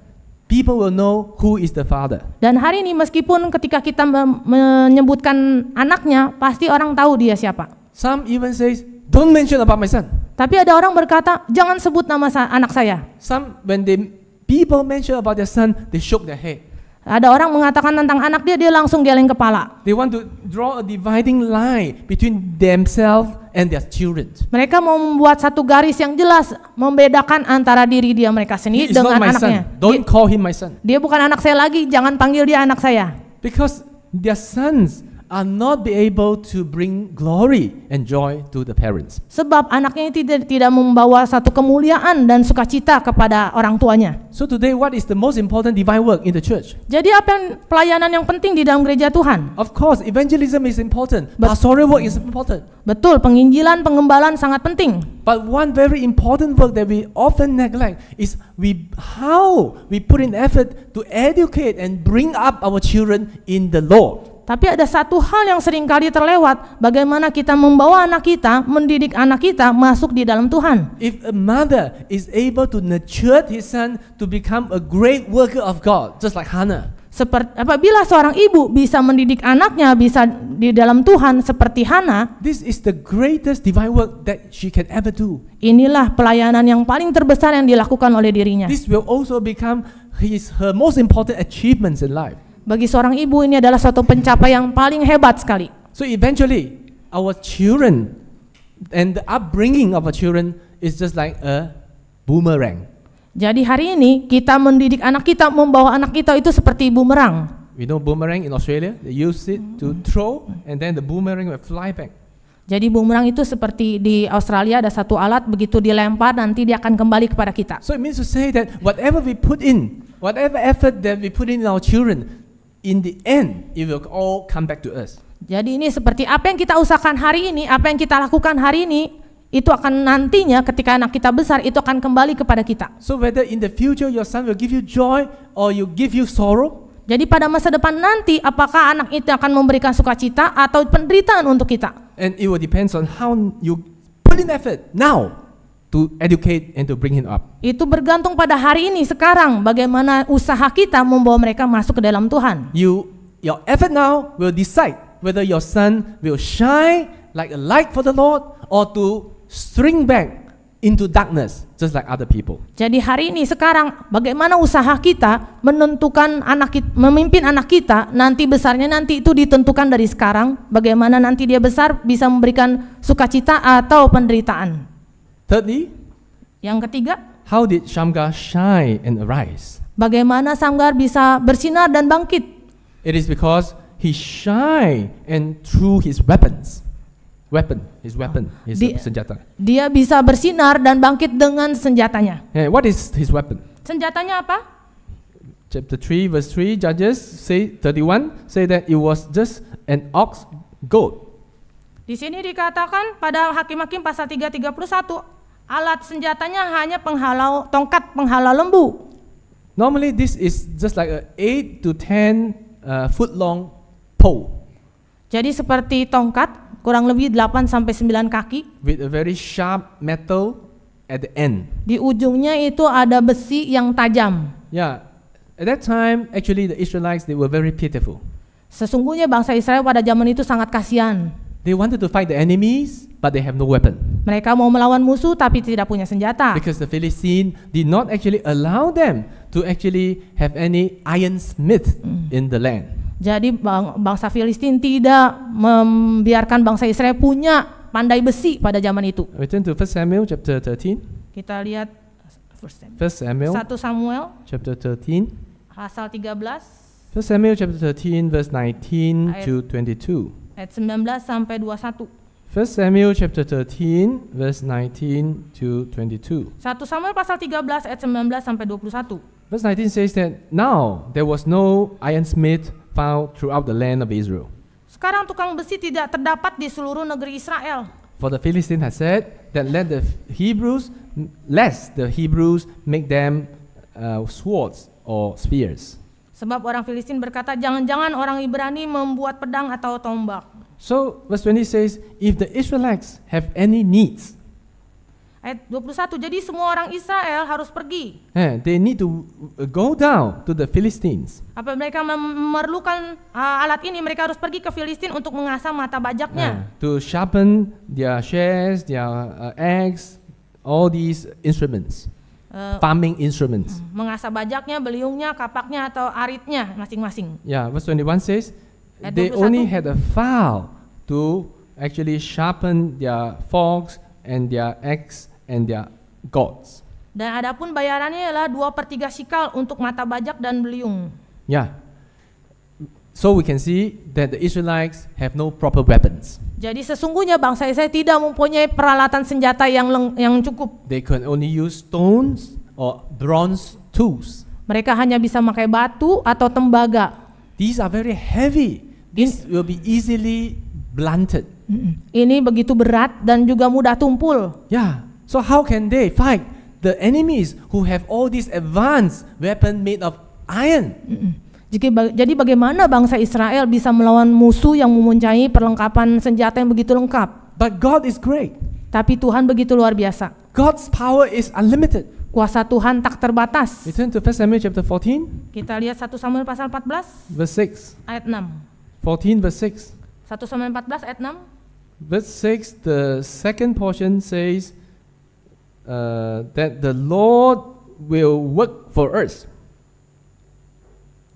people will know who is the father. Dan hari ini meskipun ketika kita menyebutkan anaknya, pasti orang tahu dia siapa. Some even says, don't mention about my son. Tapi ada orang berkata, jangan sebut nama anak saya. Some when they people mention about their son, they shook their head. Ada orang mengatakan tentang anak dia, dia langsung geleng kepala. They want to draw a dividing line between themselves and their children. Mereka mau membuat satu garis yang jelas membedakan antara diri dia mereka sendiri dengan anaknya. Son. Don't dia, call him my son. Dia bukan anak saya lagi, jangan panggil dia anak saya. Because their sons Are not be able to bring glory and joy to the parents. Sebab anaknya tidak tidak membawa satu kemuliaan dan sukacita kepada orang tuanya. So today what is the most important divine work in the church? Jadi apa yang pelayanan yang penting di dalam gereja Tuhan? Of course, evangelism is important. Bet Pastoral work is important. Betul, penginjilan, pengembalaan sangat penting. But one very important work that we often neglect is we how we put in effort to educate and bring up our children in the Lord. Tapi ada satu hal yang seringkali terlewat, bagaimana kita membawa anak kita, mendidik anak kita masuk di dalam Tuhan. If a mother is able to nurture his son to become a great worker of God, just like Hannah. Seperti, apabila seorang ibu bisa mendidik anaknya bisa di dalam Tuhan seperti Hana, this is the greatest divine work that she can ever do. Inilah pelayanan yang paling terbesar yang dilakukan oleh dirinya. This will also become his her most important achievements in life bagi seorang ibu ini adalah suatu pencapaian yang paling hebat sekali. So eventually our children and the upbringing of our children is just like a boomerang. Jadi hari ini kita mendidik anak kita membawa anak kita itu seperti bumerang. We know boomerang in Australia, they use it to throw and then the boomerang will fly back. Jadi bumerang itu seperti di Australia ada satu alat begitu dilempar nanti dia akan kembali kepada kita. So it means to say that whatever we put in, whatever effort that we put in our children, in the end it will all come back to us. Jadi ini seperti apa yang kita usahakan hari ini, apa yang kita lakukan hari ini, itu akan nantinya ketika anak kita besar itu akan kembali kepada kita. So whether in the future your son will give you joy or you give you sorrow. Jadi pada masa depan nanti apakah anak itu akan memberikan sukacita atau penderitaan untuk kita? And it will depends on how you put in effort now to educate and to bring him up. Itu bergantung pada hari ini sekarang bagaimana usaha kita membawa mereka masuk ke dalam Tuhan. You your effort now will decide whether your son will shine like a light for the Lord or to shrink back into darkness just like other people. Jadi hari ini sekarang bagaimana usaha kita menentukan anak kita, memimpin anak kita nanti besarnya nanti itu ditentukan dari sekarang bagaimana nanti dia besar bisa memberikan sukacita atau penderitaan. Thirdly, yang ketiga, how did Shamgar shine and arise? Bagaimana Shamgar bisa bersinar dan bangkit? It is because he shine and through his weapons. Weapon, his weapon, his Di, senjata. Dia bisa bersinar dan bangkit dengan senjatanya. Hey, what is his weapon? Senjatanya apa? Chapter 3 verse 3 Judges say 31 say that it was just an ox goat. Di sini dikatakan pada Hakim-hakim pasal 31 Alat senjatanya hanya penghalau tongkat penghalau lembu. Normally this is just like a 8 to 10 uh, foot long pole. Jadi seperti tongkat kurang lebih 8 sampai 9 kaki. With a very sharp metal at the end. Di ujungnya itu ada besi yang tajam. Yeah. At that time actually the Israelites they were very pitiful. Sesungguhnya bangsa Israel pada zaman itu sangat kasihan. They wanted to fight the enemies, but they have no weapon. Mereka mau melawan musuh tapi tidak punya senjata. Because the Philistine did not actually allow them to actually have any iron smith mm. in the land. Jadi bang, bangsa Filistin tidak membiarkan bangsa Israel punya pandai besi pada zaman itu. Return to 1 Samuel chapter 13. Kita lihat 1 Samuel, 1 Samuel chapter 13. Pasal 13. 1 Samuel chapter 13 verse 19 Ayat to 22 ayat 19 sampai 21. 1 Samuel chapter 13 verse 19 to 22. 1 Samuel pasal 13 ayat 19 sampai 21. Verse 19 says that now there was no iron smith found throughout the land of Israel. Sekarang tukang besi tidak terdapat di seluruh negeri Israel. For the Philistine has said that let the Hebrews lest the Hebrews make them uh, swords or spears. Sebab orang Filistin berkata, jangan-jangan orang Ibrani membuat pedang atau tombak. So, verse 20 says, if the Israelites have any needs. Ayat 21, jadi semua orang Israel harus pergi. Yeah, they need to uh, go down to the Philistines. Apa mereka memerlukan uh, alat ini, mereka harus pergi ke Filistin untuk mengasah mata bajaknya. Yeah, to sharpen their shares, their uh, eggs, all these instruments uh, farming instruments. Hmm, mengasah bajaknya, beliungnya, kapaknya atau aritnya masing-masing. Yeah, verse 21 says eh, Ayat they 21. only had a file to actually sharpen their forks and their axe and their gods. Dan adapun bayarannya ialah dua per sikal untuk mata bajak dan beliung. Ya. Yeah. So we can see that the Israelites have no proper weapons. Jadi sesungguhnya bangsa Israel tidak mempunyai peralatan senjata yang leng, yang cukup. They can only use stones or bronze tools. Mereka hanya bisa memakai batu atau tembaga. These are very heavy. This will be easily blunted. Ini begitu berat dan juga mudah tumpul. Yeah. So how can they fight the enemies who have all these advanced weapon made of iron? Mm -mm. Jadi bagaimana bangsa Israel bisa melawan musuh yang memuncai perlengkapan senjata yang begitu lengkap? But God is great. Tapi Tuhan begitu luar biasa. God's power is unlimited. Kuasa Tuhan tak terbatas. We turn to 1 Samuel chapter 14. Kita lihat 1 Samuel pasal 14. Verse 6. Ayat 6. 14 verse 6. 1 Samuel 14 ayat 6. Verse 6 the second portion says uh, that the Lord will work for us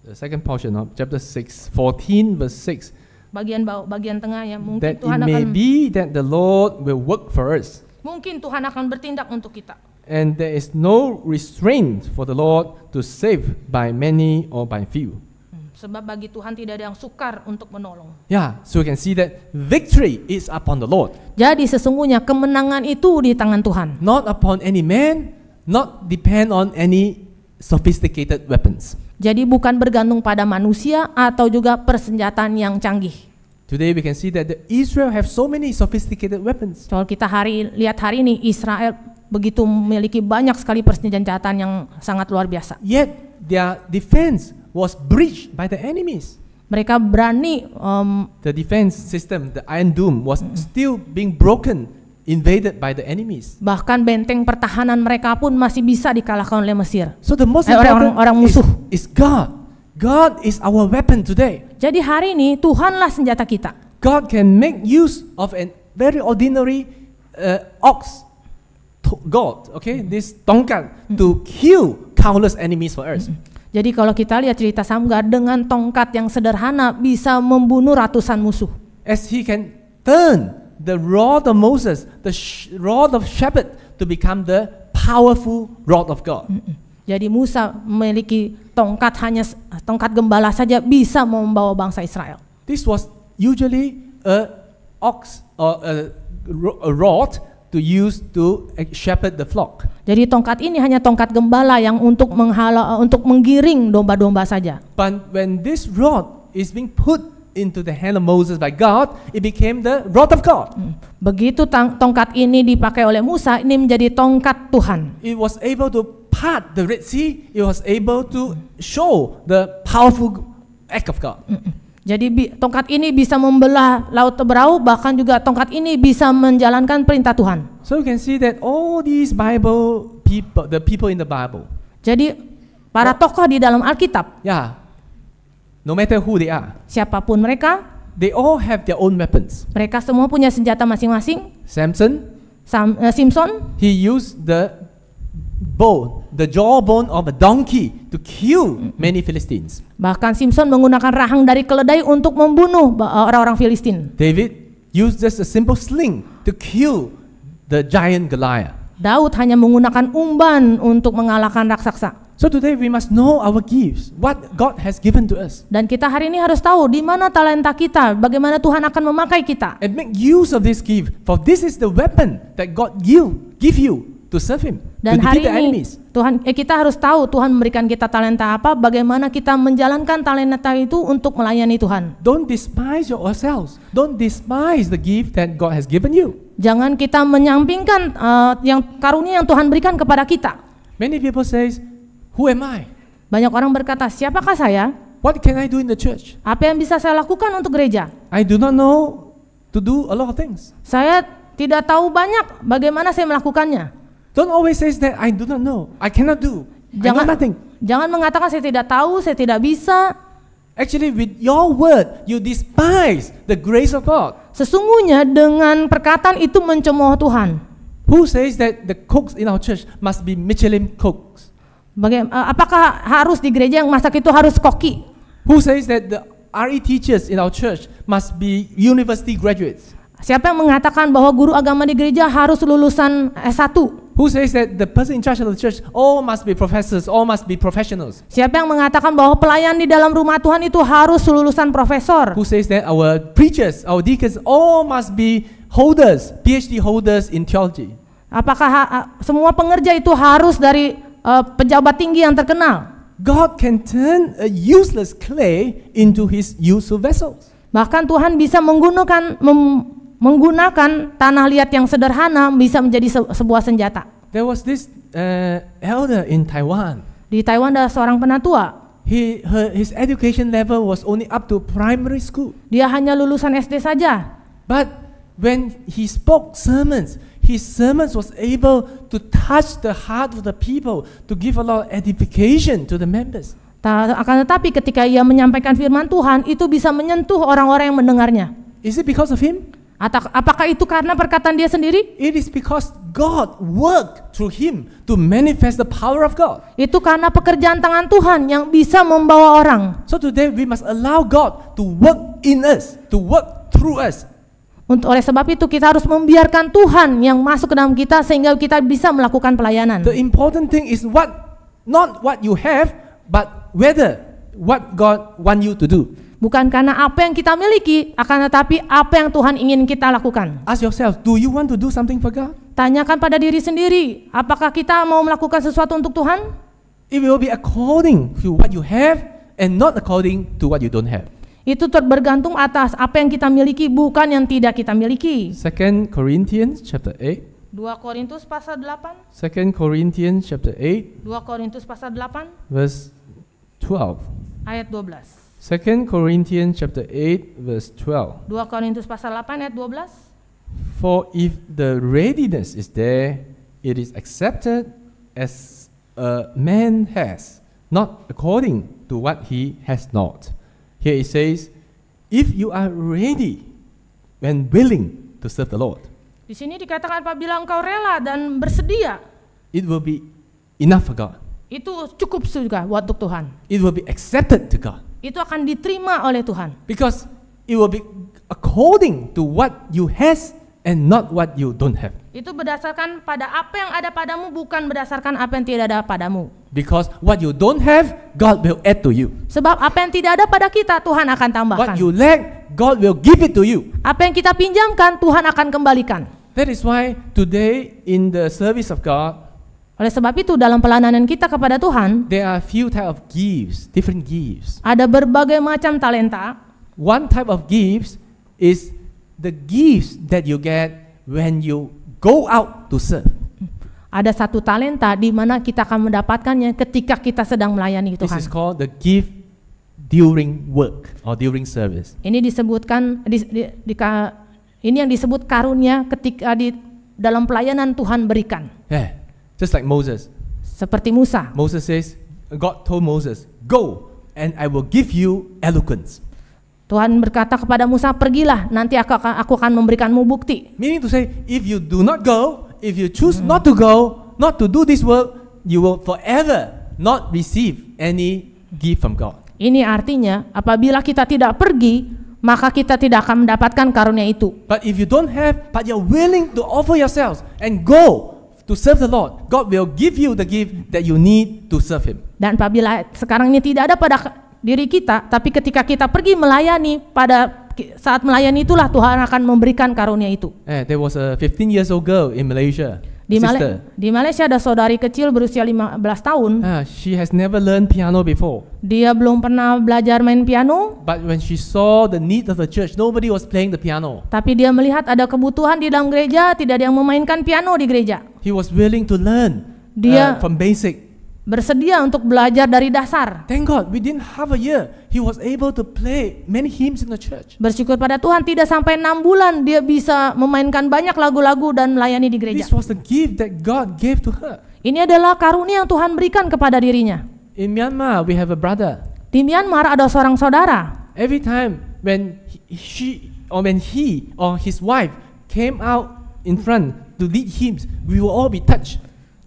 the second portion of chapter 6, 14 verse 6. Bagian bawah, bagian tengah ya. Mungkin that Tuhan it may akan, be that the Lord will work for us. Mungkin Tuhan akan bertindak untuk kita. And there is no restraint for the Lord to save by many or by few. Hmm, sebab bagi Tuhan tidak ada yang sukar untuk menolong. Yeah, so we can see that victory is upon the Lord. Jadi sesungguhnya kemenangan itu di tangan Tuhan. Not upon any man, not depend on any sophisticated weapons. Jadi bukan bergantung pada manusia atau juga persenjataan yang canggih. Today we can see that the Israel have so many sophisticated weapons. Kalau kita hari lihat hari ini Israel begitu memiliki banyak sekali persenjataan yang sangat luar biasa. Yet their defense was breached by the enemies. Mereka berani um, the defense system, the iron dome was still being broken invaded by the enemies. Bahkan benteng pertahanan mereka pun masih bisa dikalahkan oleh Mesir. So the most eh, orang, orang musuh is, is God. God is our weapon today. Jadi hari ini Tuhanlah senjata kita. God can make use of an very ordinary uh, ox God, okay, this tongkat hmm. to kill countless enemies for us. Hmm. Jadi kalau kita lihat cerita Samgar dengan tongkat yang sederhana bisa membunuh ratusan musuh. As he can turn the rod of Moses, the rod of shepherd to become the powerful rod of God. Jadi Musa memiliki tongkat hanya eh, tongkat gembala saja bisa membawa bangsa Israel. This was usually a ox or a, a rod to use to eh, shepherd the flock. Jadi tongkat ini hanya tongkat gembala yang untuk menghala eh, untuk menggiring domba-domba saja. But when this rod is being put into the hand of Moses by God, it became the rod of God. Hmm. Begitu tongkat ini dipakai oleh Musa, ini menjadi tongkat Tuhan. It was able to part the Red Sea. It was able to show the powerful act of God. Hmm. Jadi tongkat ini bisa membelah laut teberau, bahkan juga tongkat ini bisa menjalankan perintah Tuhan. So you can see that all these Bible people, the people in the Bible. Jadi para tokoh di dalam Alkitab. Yeah, No matter who they are. Siapapun mereka. They all have their own weapons. Mereka semua punya senjata masing-masing. Samson. Sam, uh, Simpson. He used the bone, the jawbone of a donkey to kill many Philistines. Bahkan Simpson menggunakan rahang dari keledai untuk membunuh eh, orang-orang Filistin. David used just a simple sling to kill the giant Goliath. Daud hanya menggunakan umban untuk mengalahkan raksasa. So today we must know our gifts, what God has given to us. Dan kita hari ini harus tahu di mana talenta kita, bagaimana Tuhan akan memakai kita. And make use of this gift, for this is the weapon that God give, give you to serve Him. Dan to hari ini Tuhan eh, kita harus tahu Tuhan memberikan kita talenta apa, bagaimana kita menjalankan talenta itu untuk melayani Tuhan. Don't despise yourselves. Don't despise the gift that God has given you. Jangan kita menyampingkan uh, yang karunia yang Tuhan berikan kepada kita. Many people says Who am I? Banyak orang berkata, siapakah saya? What can I do in the church? Apa yang bisa saya lakukan untuk gereja? I do not know to do a lot of things. Saya tidak tahu banyak bagaimana saya melakukannya. Don't always say that I do not know. I cannot do. Jangan, I know nothing. Jangan mengatakan saya tidak tahu, saya tidak bisa. Actually with your word you despise the grace of God. Sesungguhnya dengan perkataan itu mencemooh Tuhan. Who says that the cooks in our church must be Michelin cooks? Bagaimana, eh, apakah harus di gereja yang masak itu harus koki? Who says that the RE teachers in our church must be university graduates? Siapa yang mengatakan bahwa guru agama di gereja harus lulusan S1? Who says that the person in charge of the church all must be professors, all must be professionals? Siapa yang mengatakan bahwa pelayan di dalam rumah Tuhan itu harus lulusan profesor? Who says that our preachers, our deacons all must be holders, PhD holders in theology? Apakah semua pengerja itu harus dari uh, pejabat tinggi yang terkenal. God can turn a useless clay into his useful vessels. Bahkan Tuhan bisa menggunakan mem, menggunakan tanah liat yang sederhana bisa menjadi se sebuah senjata. There was this uh, elder in Taiwan. Di Taiwan ada seorang penatua. He, her, his education level was only up to primary school. Dia hanya lulusan SD saja. But when he spoke sermons, his sermons was able to touch the heart of the people, to give a lot of edification to the members. Akan tetapi ketika ia menyampaikan firman Tuhan, itu bisa menyentuh orang-orang yang mendengarnya. Is it because of him? Atau apakah itu karena perkataan dia sendiri? It is because God worked through him to manifest the power of God. Itu karena pekerjaan tangan Tuhan yang bisa membawa orang. So today we must allow God to work in us, to work through us untuk oleh sebab itu kita harus membiarkan Tuhan yang masuk ke dalam kita sehingga kita bisa melakukan pelayanan. The important thing is what not what you have but whether what God want you to do. Bukan karena apa yang kita miliki, akan tetapi apa yang Tuhan ingin kita lakukan. Ask yourself, do you want to do something for God? Tanyakan pada diri sendiri, apakah kita mau melakukan sesuatu untuk Tuhan? It will be according to what you have and not according to what you don't have. Itu bergantung atas apa yang kita miliki bukan yang tidak kita miliki. 2 Corinthians chapter 8 2 Korintus pasal 8 2 Corinthians chapter 8 2 Korintus pasal 8 verse 12 ayat 12 2 Corinthians chapter 8 verse 12 2 Korintus pasal 8 ayat 12 For if the readiness is there it is accepted as a man has not according to what he has not Here it says, if you are ready and willing to serve the Lord. Di sini dikatakan apabila engkau rela dan bersedia, it will be enough for God. Itu cukup juga untuk Tuhan. It will be accepted to God. Itu akan diterima oleh Tuhan. Because it will be according to what you has and not what you don't have. Itu berdasarkan pada apa yang ada padamu bukan berdasarkan apa yang tidak ada padamu. Because what you don't have, God will add to you. Sebab apa yang tidak ada pada kita Tuhan akan tambahkan. What you lack, God will give it to you. Apa yang kita pinjamkan Tuhan akan kembalikan. That is why today in the service of God oleh sebab itu dalam pelayanan kita kepada Tuhan, there are few type of gifts, different gifts. Ada berbagai macam talenta. One type of gifts is the gifts that you get when you go out to serve. Hmm. Ada satu talenta di mana kita akan mendapatkannya ketika kita sedang melayani Tuhan. This is called the gift during work or during service. Ini disebutkan di, di, di, ini yang disebut karunia ketika di dalam pelayanan Tuhan berikan. Yeah, just like Moses. Seperti Musa. Moses says, God told Moses, go and I will give you eloquence. Tuhan berkata kepada Musa, "Pergilah, nanti aku akan, aku akan memberikanmu bukti." Meaning to say, if you do not go, if you choose hmm. not to go, not to do this work, you will forever not receive any gift from God. Ini artinya, apabila kita tidak pergi, maka kita tidak akan mendapatkan karunia itu. But if you don't have, but you're willing to offer yourselves and go to serve the Lord, God will give you the gift that you need to serve Him. Dan apabila sekarang ini tidak ada pada diri kita, tapi ketika kita pergi melayani pada saat melayani itulah Tuhan akan memberikan karunia itu. Eh, there was a 15 years old girl in Malaysia. Di, Mal di Malaysia ada saudari kecil berusia 15 tahun. Uh, she has never learned piano before. Dia belum pernah belajar main piano. But when she saw the need of the church, nobody was playing the piano. Tapi dia melihat ada kebutuhan di dalam gereja, tidak ada yang memainkan piano di gereja. He was willing to learn dia uh, from basic bersedia untuk belajar dari dasar. Thank God, within half a year, he was able to play many hymns in the church. Bersyukur pada Tuhan, tidak sampai enam bulan dia bisa memainkan banyak lagu-lagu dan melayani di gereja. This was the gift that God gave to her. Ini adalah karunia yang Tuhan berikan kepada dirinya. In Myanmar, we have a brother. Di Myanmar ada seorang saudara. Every time when he, she or when he or his wife came out in front to lead hymns, we will all be touched.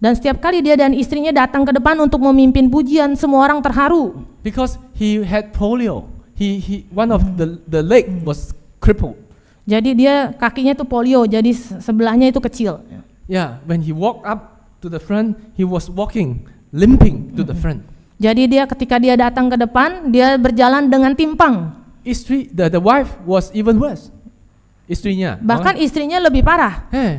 Dan setiap kali dia dan istrinya datang ke depan untuk memimpin pujian, semua orang terharu. Because he had polio. He he one of the the leg was crippled. Jadi dia kakinya tuh polio, jadi sebelahnya itu kecil. Yeah, when he walked up to the front, he was walking limping to the front. Jadi dia ketika dia datang ke depan, dia berjalan dengan timpang. Istri the the wife was even worse. Istrinya. Bahkan orang. istrinya lebih parah. Hey, eh,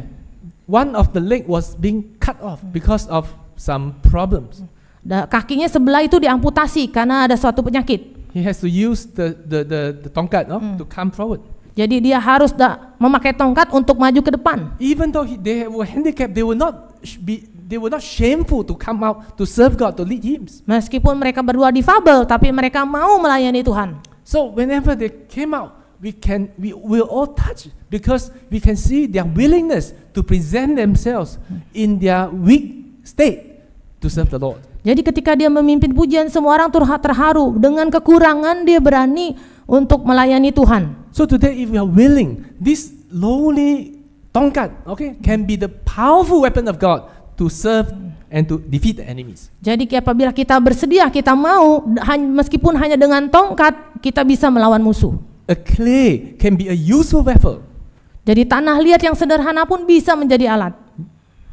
one of the leg was being cut off hmm. because of some problems. Hmm. Da, kakinya sebelah itu diamputasi karena ada suatu penyakit. He has to use the the the, the tongkat no? Hmm. to come forward. Jadi dia harus da, memakai tongkat untuk maju ke depan. Even though he, they were handicapped, they were not be they were not shameful to come out to serve God to lead him. Meskipun mereka berdua difabel, tapi mereka mau melayani Tuhan. So whenever they came out, we can we will all touch because we can see their willingness to present themselves in their weak state to serve the Lord. Jadi ketika dia memimpin pujian semua orang terharu dengan kekurangan dia berani untuk melayani Tuhan. So today if we are willing, this lowly tongkat, okay, can be the powerful weapon of God to serve and to defeat the enemies. Jadi apabila kita bersedia, kita mau meskipun hanya dengan tongkat, kita bisa melawan musuh. A clay can be a useful vessel. Jadi tanah liat yang sederhana pun bisa menjadi alat.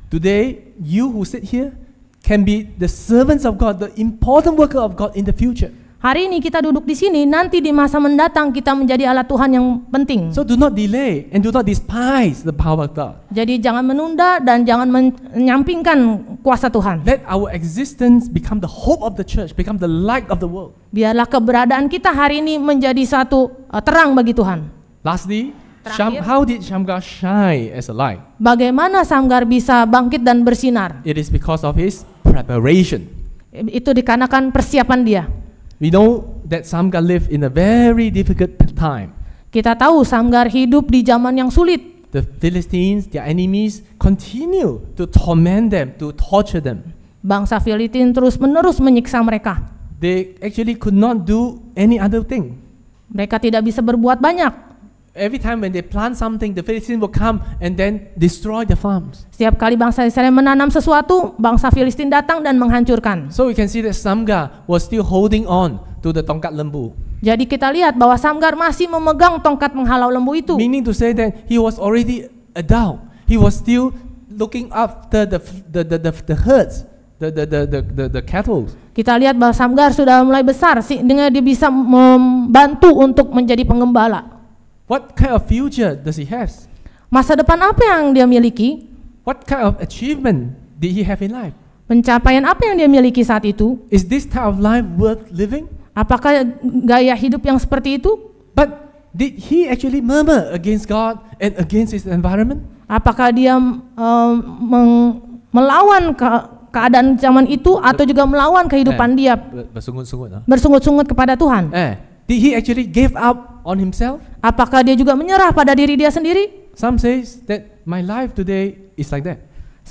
Today, you who sit here can be the servants of God, the important worker of God in the future. Hari ini kita duduk di sini, nanti di masa mendatang kita menjadi alat Tuhan yang penting. So do not delay and do not despise the power of God. Jadi jangan menunda dan jangan menyampingkan kuasa Tuhan. Let our existence become the hope of the church, become the light of the world. Biarlah keberadaan kita hari ini menjadi satu uh, terang bagi Tuhan. Lastly, Sham, how did Shamgar shine as a light? Bagaimana Samgar bisa bangkit dan bersinar? It is because of his preparation. Itu dikarenakan persiapan dia. We know that Samgar lived in a very difficult time. Kita tahu Samgar hidup di zaman yang sulit. The Philistines, their enemies, continue to torment them, to torture them. Bangsa Filistin terus-menerus menyiksa mereka. They actually could not do any other thing. Mereka tidak bisa berbuat banyak. Every time when they plant something, the Philistines will come and then destroy the farms. Setiap kali bangsa Israel menanam sesuatu, bangsa Filistin datang dan menghancurkan. So we can see that Samgar was still holding on to the tongkat lembu. Jadi kita lihat bahwa Samgar masih memegang tongkat menghalau lembu itu. Meaning to say that he was already adult. He was still looking after the the the the, the herds. The, the, the, the, the, the cattle. Kita lihat bahwa Samgar sudah mulai besar, sehingga dia bisa membantu untuk menjadi pengembala. What kind of future does he have? Masa depan apa yang dia miliki? What kind of achievement did he have in life? Pencapaian apa yang dia miliki saat itu? Is this type of life worth living? Apakah gaya hidup yang seperti itu? But did he actually murmur against God and against his environment? Apakah dia um, melawan ke, keadaan zaman itu atau juga melawan kehidupan eh, dia? Bersungut-sungut. Ah. Bersungut-sungut kepada Tuhan. Eh, did he actually give up on himself? Apakah dia juga menyerah pada diri dia sendiri? Some says that my life today is like that.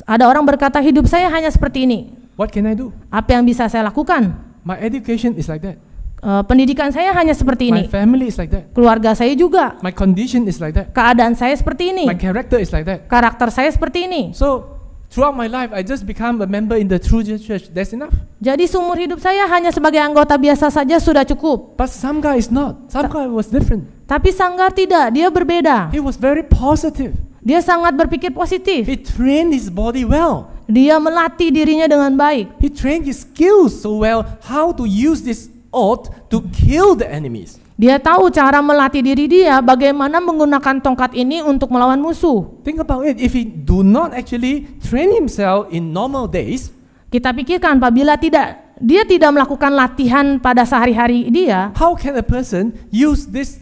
Ada orang berkata hidup saya hanya seperti ini. What can I do? Apa yang bisa saya lakukan? My education is like that. Uh, pendidikan saya hanya seperti ini. My family is like that. Keluarga saya juga. My condition is like that. Keadaan saya seperti ini. My character is like that. Karakter saya seperti ini. So Throughout my life, I just become a member in the true church. That's enough. Jadi seumur hidup saya hanya sebagai anggota biasa saja sudah cukup. But guy is not. guy was different. Tapi Sanggar tidak, dia berbeda. He was very positive. Dia sangat berpikir positif. He trained his body well. Dia melatih dirinya dengan baik. He trained his skills so well how to use this oath to kill the enemies. Dia tahu cara melatih diri dia bagaimana menggunakan tongkat ini untuk melawan musuh. Think about it. If he do not actually train himself in normal days, kita pikirkan apabila tidak dia tidak melakukan latihan pada sehari-hari dia. How can a person use this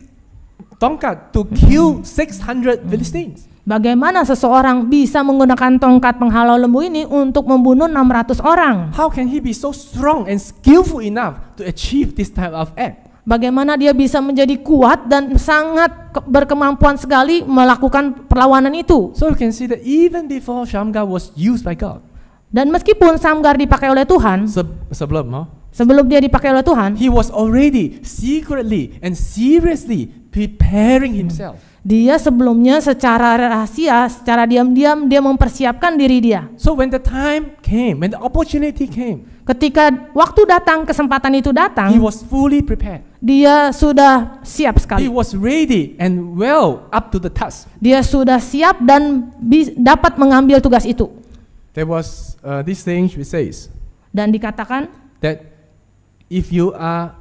tongkat to kill 600 Philistines? Bagaimana seseorang bisa menggunakan tongkat penghalau lembu ini untuk membunuh 600 orang? How can he be so strong and skillful enough to achieve this type of act? Bagaimana dia bisa menjadi kuat dan sangat berkemampuan sekali melakukan perlawanan itu. So you can see that even before Shamgar was used by God. Dan meskipun Samgar dipakai oleh Tuhan, Se sebelum huh? sebelum dia dipakai oleh Tuhan, he was already secretly and seriously preparing himself. Dia sebelumnya secara rahasia, secara diam-diam dia mempersiapkan diri dia. So when the time came, when the opportunity came, ketika waktu datang kesempatan itu datang, he was fully prepared. Dia sudah siap sekali. He was ready and well up to the task. Dia sudah siap dan dapat mengambil tugas itu. There was uh, this thing which says. Dan dikatakan that if you are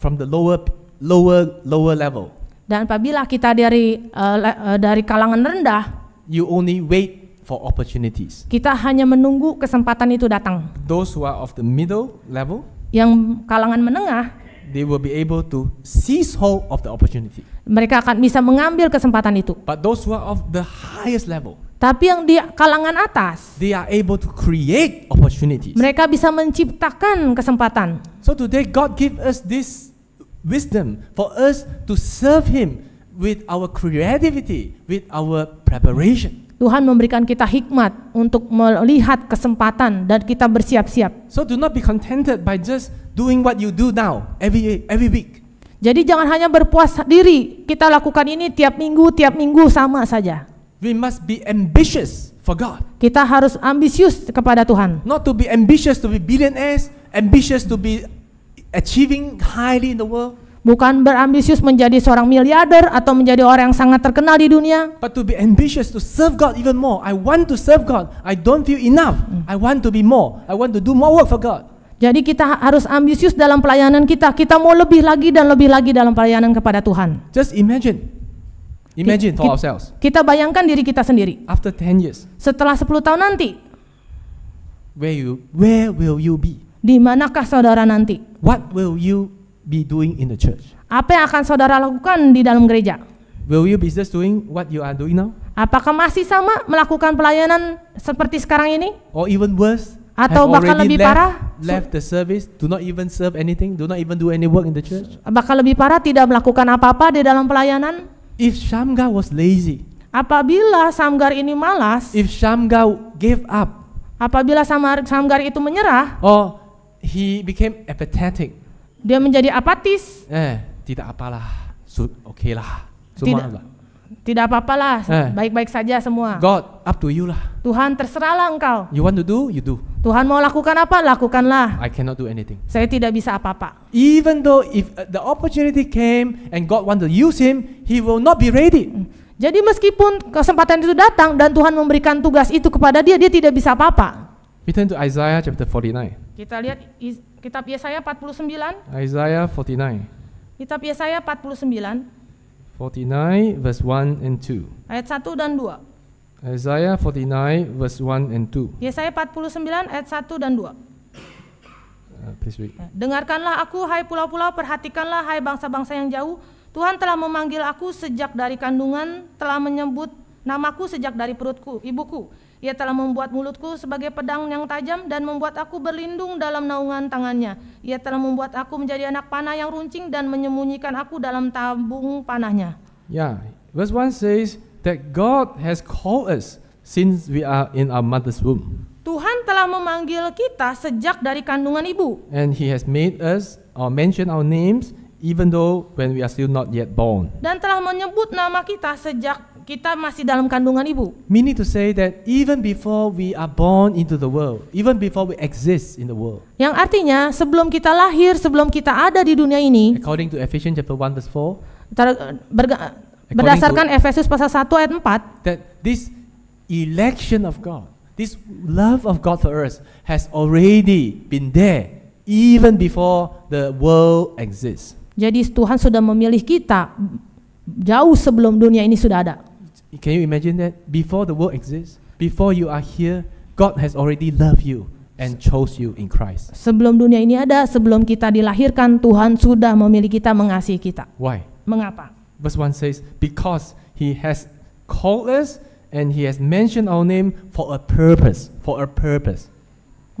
from the lower lower lower level dan apabila kita dari uh, uh, dari kalangan rendah, you only wait for opportunities. Kita hanya menunggu kesempatan itu datang. Those who are of the middle level, yang kalangan menengah, they will be able to seize hold of the opportunity. Mereka akan bisa mengambil kesempatan itu. But those who are of the highest level, tapi yang di kalangan atas, they are able to create opportunities. Mereka bisa menciptakan kesempatan. So today God give us this wisdom for us to serve Him with our creativity, with our preparation. Tuhan memberikan kita hikmat untuk melihat kesempatan dan kita bersiap-siap. So do not be contented by just doing what you do now every every week. Jadi jangan hanya berpuas diri, kita lakukan ini tiap minggu, tiap minggu sama saja. We must be ambitious for God. Kita harus ambisius kepada Tuhan. Not to be ambitious to be billionaires, ambitious to be achieving highly in the world. Bukan berambisius menjadi seorang miliarder atau menjadi orang yang sangat terkenal di dunia. But to be ambitious to serve God even more. I want to serve God. I don't feel enough. Mm. I want to be more. I want to do more work for God. Jadi kita harus ambisius dalam pelayanan kita. Kita mau lebih lagi dan lebih lagi dalam pelayanan kepada Tuhan. Just imagine. Imagine for ourselves. Kita bayangkan diri kita sendiri. After 10 years. Setelah 10 tahun nanti. Where you where will you be? Di manakah saudara nanti? What will you be doing in the church? Apa yang akan saudara lakukan di dalam gereja? Will you be just doing what you are doing now? Apakah masih sama melakukan pelayanan seperti sekarang ini? Or even worse? Atau bahkan lebih left, parah? Left the service, do not even serve anything, do not even do any work in the church. Bahkan lebih parah tidak melakukan apa-apa di dalam pelayanan? If Shamgar was lazy. Apabila Samgar ini malas, if Shamgar gave up, apabila Samgar, Samgar itu menyerah, oh he became apathetic. Dia menjadi apatis. Eh, tidak apalah. Oke okay lah. Semua tidak, lah. Tidak apa-apalah. Eh. Baik-baik saja semua. God, up to you lah. Tuhan, terserahlah engkau. You want to do, you do. Tuhan mau lakukan apa, lakukanlah. I cannot do anything. Saya tidak bisa apa-apa. Even though if uh, the opportunity came and God want to use him, he will not be ready. Mm. Jadi meskipun kesempatan itu datang dan Tuhan memberikan tugas itu kepada dia, dia tidak bisa apa-apa. We turn to Isaiah chapter 49. Kita lihat kitab Yesaya 49. Isaiah 49. Kitab Yesaya 49. 49 verse 1 and 2. Ayat 1 dan 2. Isaiah 49 verse 1 and 2. Yesaya 49 ayat 1 dan 2. Uh, eh, Dengarkanlah aku hai pulau-pulau, perhatikanlah hai bangsa-bangsa yang jauh. Tuhan telah memanggil aku sejak dari kandungan, telah menyebut namaku sejak dari perutku, ibuku. Ia telah membuat mulutku sebagai pedang yang tajam dan membuat aku berlindung dalam naungan tangannya. Ia telah membuat aku menjadi anak panah yang runcing dan menyembunyikan aku dalam tabung panahnya. Ya, yeah. verse 1 says that God has called us since we are in our mother's womb. Tuhan telah memanggil kita sejak dari kandungan ibu. And he has made us or mentioned our names even though when we are still not yet born. Dan telah menyebut nama kita sejak kita masih dalam kandungan ibu. Meaning to say that even before we are born into the world, even before we exist in the world. Yang artinya sebelum kita lahir, sebelum kita ada di dunia ini. According to Ephesians chapter 1 verse 4. Berga, berdasarkan Efesus pasal 1 ayat 4. That this election of God, this love of God for us has already been there even before the world exists. Jadi Tuhan sudah memilih kita jauh sebelum dunia ini sudah ada. Can you imagine that? Before the world exists, before you are here, God has already loved you and chose you in Christ. Sebelum dunia ini ada, sebelum kita dilahirkan, Tuhan sudah memilih kita, mengasihi kita. Why? Mengapa? Verse 1 says, because he has called us and he has mentioned our name for a purpose, for a purpose.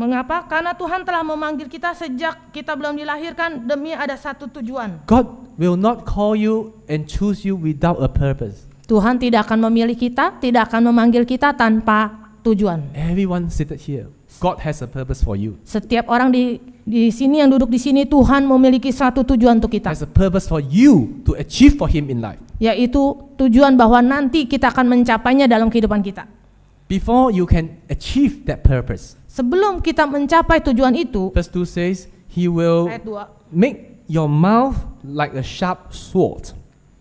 Mengapa? Karena Tuhan telah memanggil kita sejak kita belum dilahirkan demi ada satu tujuan. God will not call you and choose you without a purpose. Tuhan tidak akan memilih kita, tidak akan memanggil kita tanpa tujuan. Everyone seated here, God has a purpose for you. Setiap orang di di sini yang duduk di sini Tuhan memiliki satu tujuan untuk kita. Has a purpose for you to achieve for him in life. Yaitu tujuan bahwa nanti kita akan mencapainya dalam kehidupan kita. Before you can achieve that purpose. Sebelum kita mencapai tujuan itu. Verse 2 says he will make your mouth like a sharp sword.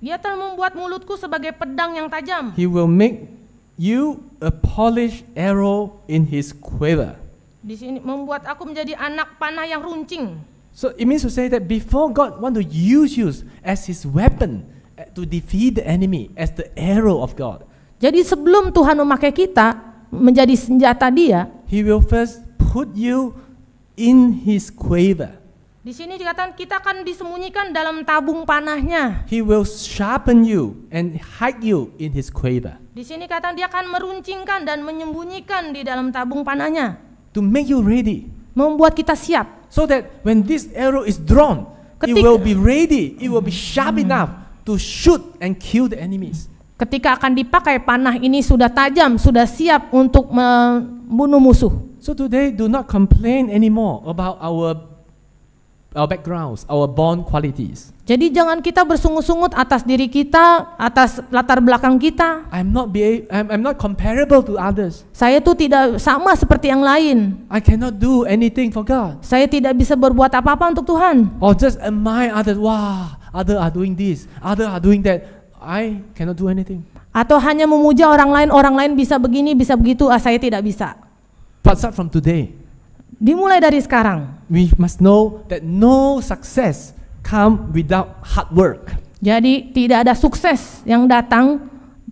Dia telah membuat mulutku sebagai pedang yang tajam. He will make you a polished arrow in his quiver. Di sini membuat aku menjadi anak panah yang runcing. So it means to say that before God want to use you as his weapon eh, to defeat the enemy as the arrow of God. Jadi sebelum Tuhan memakai kita menjadi senjata dia, he will first put you in his quiver. Di sini dikatakan kita akan disembunyikan dalam tabung panahnya. He will sharpen you and hide you in his quiver. Di sini katakan dia akan meruncingkan dan menyembunyikan di dalam tabung panahnya. To make you ready. Membuat kita siap. So that when this arrow is drawn, Ketika, it will be ready. It will be sharp hmm. enough to shoot and kill the enemies. Ketika akan dipakai panah ini sudah tajam, sudah siap untuk membunuh musuh. So today do not complain anymore about our our backgrounds, our born qualities. Jadi jangan kita bersungut-sungut atas diri kita, atas latar belakang kita. I'm not be I'm, I'm not comparable to others. Saya tuh tidak sama seperti yang lain. I cannot do anything for God. Saya tidak bisa berbuat apa-apa untuk Tuhan. Or just admire others. Wah, wow, other are doing this, others are doing that. I cannot do anything. Atau hanya memuja orang lain, orang lain bisa begini, bisa begitu, ah saya tidak bisa. But start from today. Dimulai dari sekarang. We must know that no success come without hard work. Jadi tidak ada sukses yang datang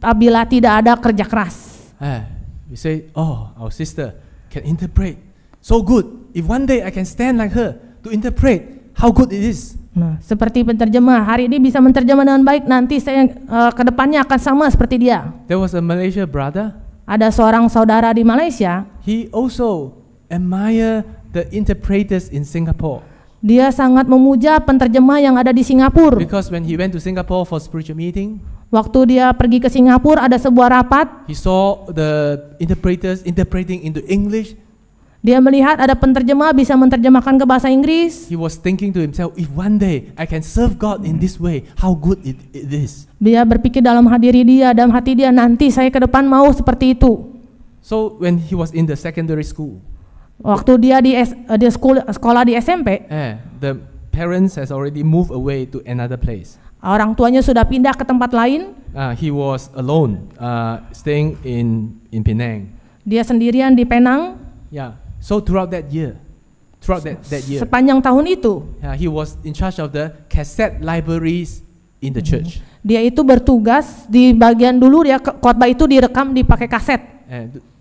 apabila tidak ada kerja keras. Eh, we say, oh, our sister can interpret so good. If one day I can stand like her to interpret how good it is. Nah, seperti penterjemah hari ini bisa menerjemah dengan baik, nanti saya uh, eh, kedepannya akan sama seperti dia. There was a Malaysia brother. Ada seorang saudara di Malaysia. He also admire the interpreters in Singapore. Dia sangat memuja penterjemah yang ada di Singapura. Because when he went to Singapore for spiritual meeting, waktu dia pergi ke Singapura ada sebuah rapat. He saw the interpreters interpreting into English. Dia melihat ada penterjemah bisa menerjemahkan ke bahasa Inggris. He was thinking to himself, if one day I can serve God in this way, how good it, it is. Dia berpikir dalam hati dia, dalam hati dia nanti saya ke depan mau seperti itu. So when he was in the secondary school. Waktu dia di S, uh, di sekolah, sekolah di SMP. Eh, the parents has already moved away to another place. Orang tuanya sudah pindah ke tempat lain. Uh, he was alone, uh, staying in in Penang. Dia sendirian di Penang. Yeah. So throughout that year, throughout that, that year. Sepanjang tahun itu. Yeah, he was in charge of the cassette libraries in the mhm. church. Dia itu bertugas di bagian dulu ya khotbah itu direkam dipakai kaset. And eh,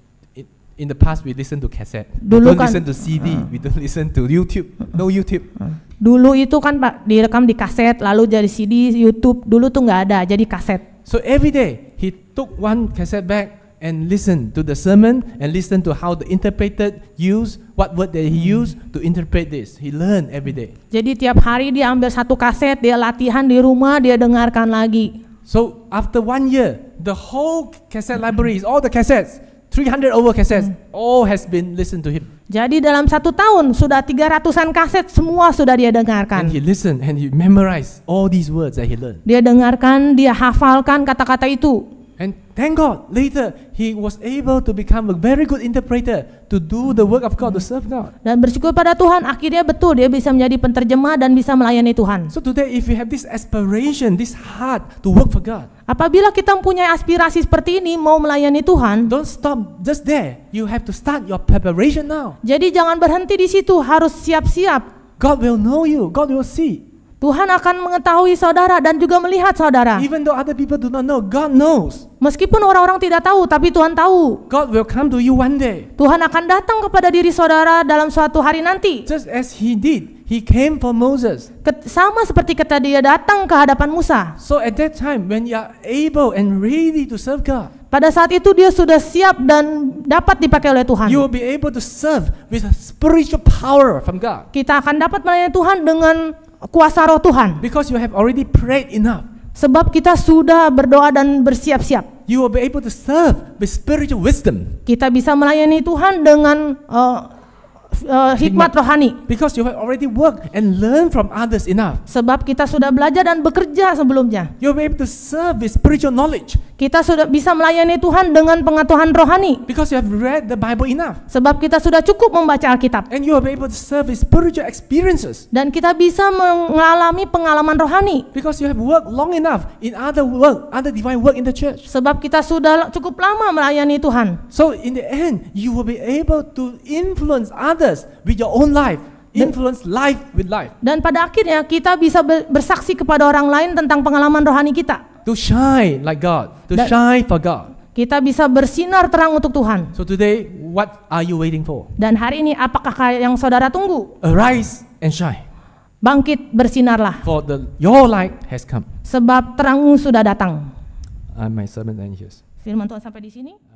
in the past we listen to cassette. Dulu kan- ah. we don't listen to CD, uh, we don't listen to YouTube. No ah. YouTube. Ah. dulu itu kan Pak direkam di kaset, lalu jadi CD, YouTube. Dulu tuh nggak ada, jadi kaset. So every day he took one cassette back and listen to the sermon and listen to how the interpreter use what word that he hmm. use to interpret this. He learn every day. Jadi tiap hari dia ambil satu kaset, dia latihan di rumah, dia dengarkan lagi. So after one year, the whole cassette library is all the cassettes 300 over cassettes hmm. all has been listened to him. Jadi dalam satu tahun sudah 300-an kaset semua sudah dia dengarkan. And he listened and he memorized all these words that he learned. Dia dengarkan, dia hafalkan kata-kata itu. And thank God, later he was able to become a very good interpreter to do the work of God, to serve God. Dan bersyukur pada Tuhan, akhirnya betul dia bisa menjadi penterjemah dan bisa melayani Tuhan. So today, if you have this aspiration, this heart to work for God. Apabila kita mempunyai aspirasi seperti ini, mau melayani Tuhan. Don't stop just there. You have to start your preparation now. Jadi jangan berhenti di situ, harus siap-siap. God will know you. God will see. Tuhan akan mengetahui saudara dan juga melihat saudara. Even though other people do not know, God knows. Meskipun orang-orang tidak tahu, tapi Tuhan tahu. God will come to you one day. Tuhan akan datang kepada diri saudara dalam suatu hari nanti. Just as he did, he came for Moses. Ket, sama seperti ketika dia datang ke hadapan Musa. So at that time when you are able and ready to serve God. Pada saat itu dia sudah siap dan dapat dipakai oleh Tuhan. You will be able to serve with spiritual power from God. Kita akan dapat melayani Tuhan dengan kuasa roh Tuhan. Because you have already prayed enough. Sebab kita sudah berdoa dan bersiap-siap. You will be able to serve with spiritual wisdom. Kita bisa melayani Tuhan dengan uh, uh, hikmat, hikmat rohani. Because you have already worked and learned from others enough. Sebab kita sudah belajar dan bekerja sebelumnya. You be able to serve with spiritual knowledge. Kita sudah bisa melayani Tuhan dengan pengetahuan rohani. Because you have read the Bible enough. Sebab kita sudah cukup membaca Alkitab. And you will be able to serve with spiritual experiences. Dan kita bisa mengalami pengalaman rohani. Because you have worked long enough in other work, other divine work in the church. Sebab kita sudah cukup lama melayani Tuhan. So in the end, you will be able to influence other others with your own life. Influence life with life. Dan pada akhirnya kita bisa bersaksi kepada orang lain tentang pengalaman rohani kita. To shine like God, to Dan shine for God. Kita bisa bersinar terang untuk Tuhan. So today, what are you waiting for? Dan hari ini apakah yang saudara tunggu? Arise and shine. Bangkit bersinarlah. For the your light has come. Sebab terangmu sudah datang. I'm my servant, ends Firman Tuhan sampai di sini.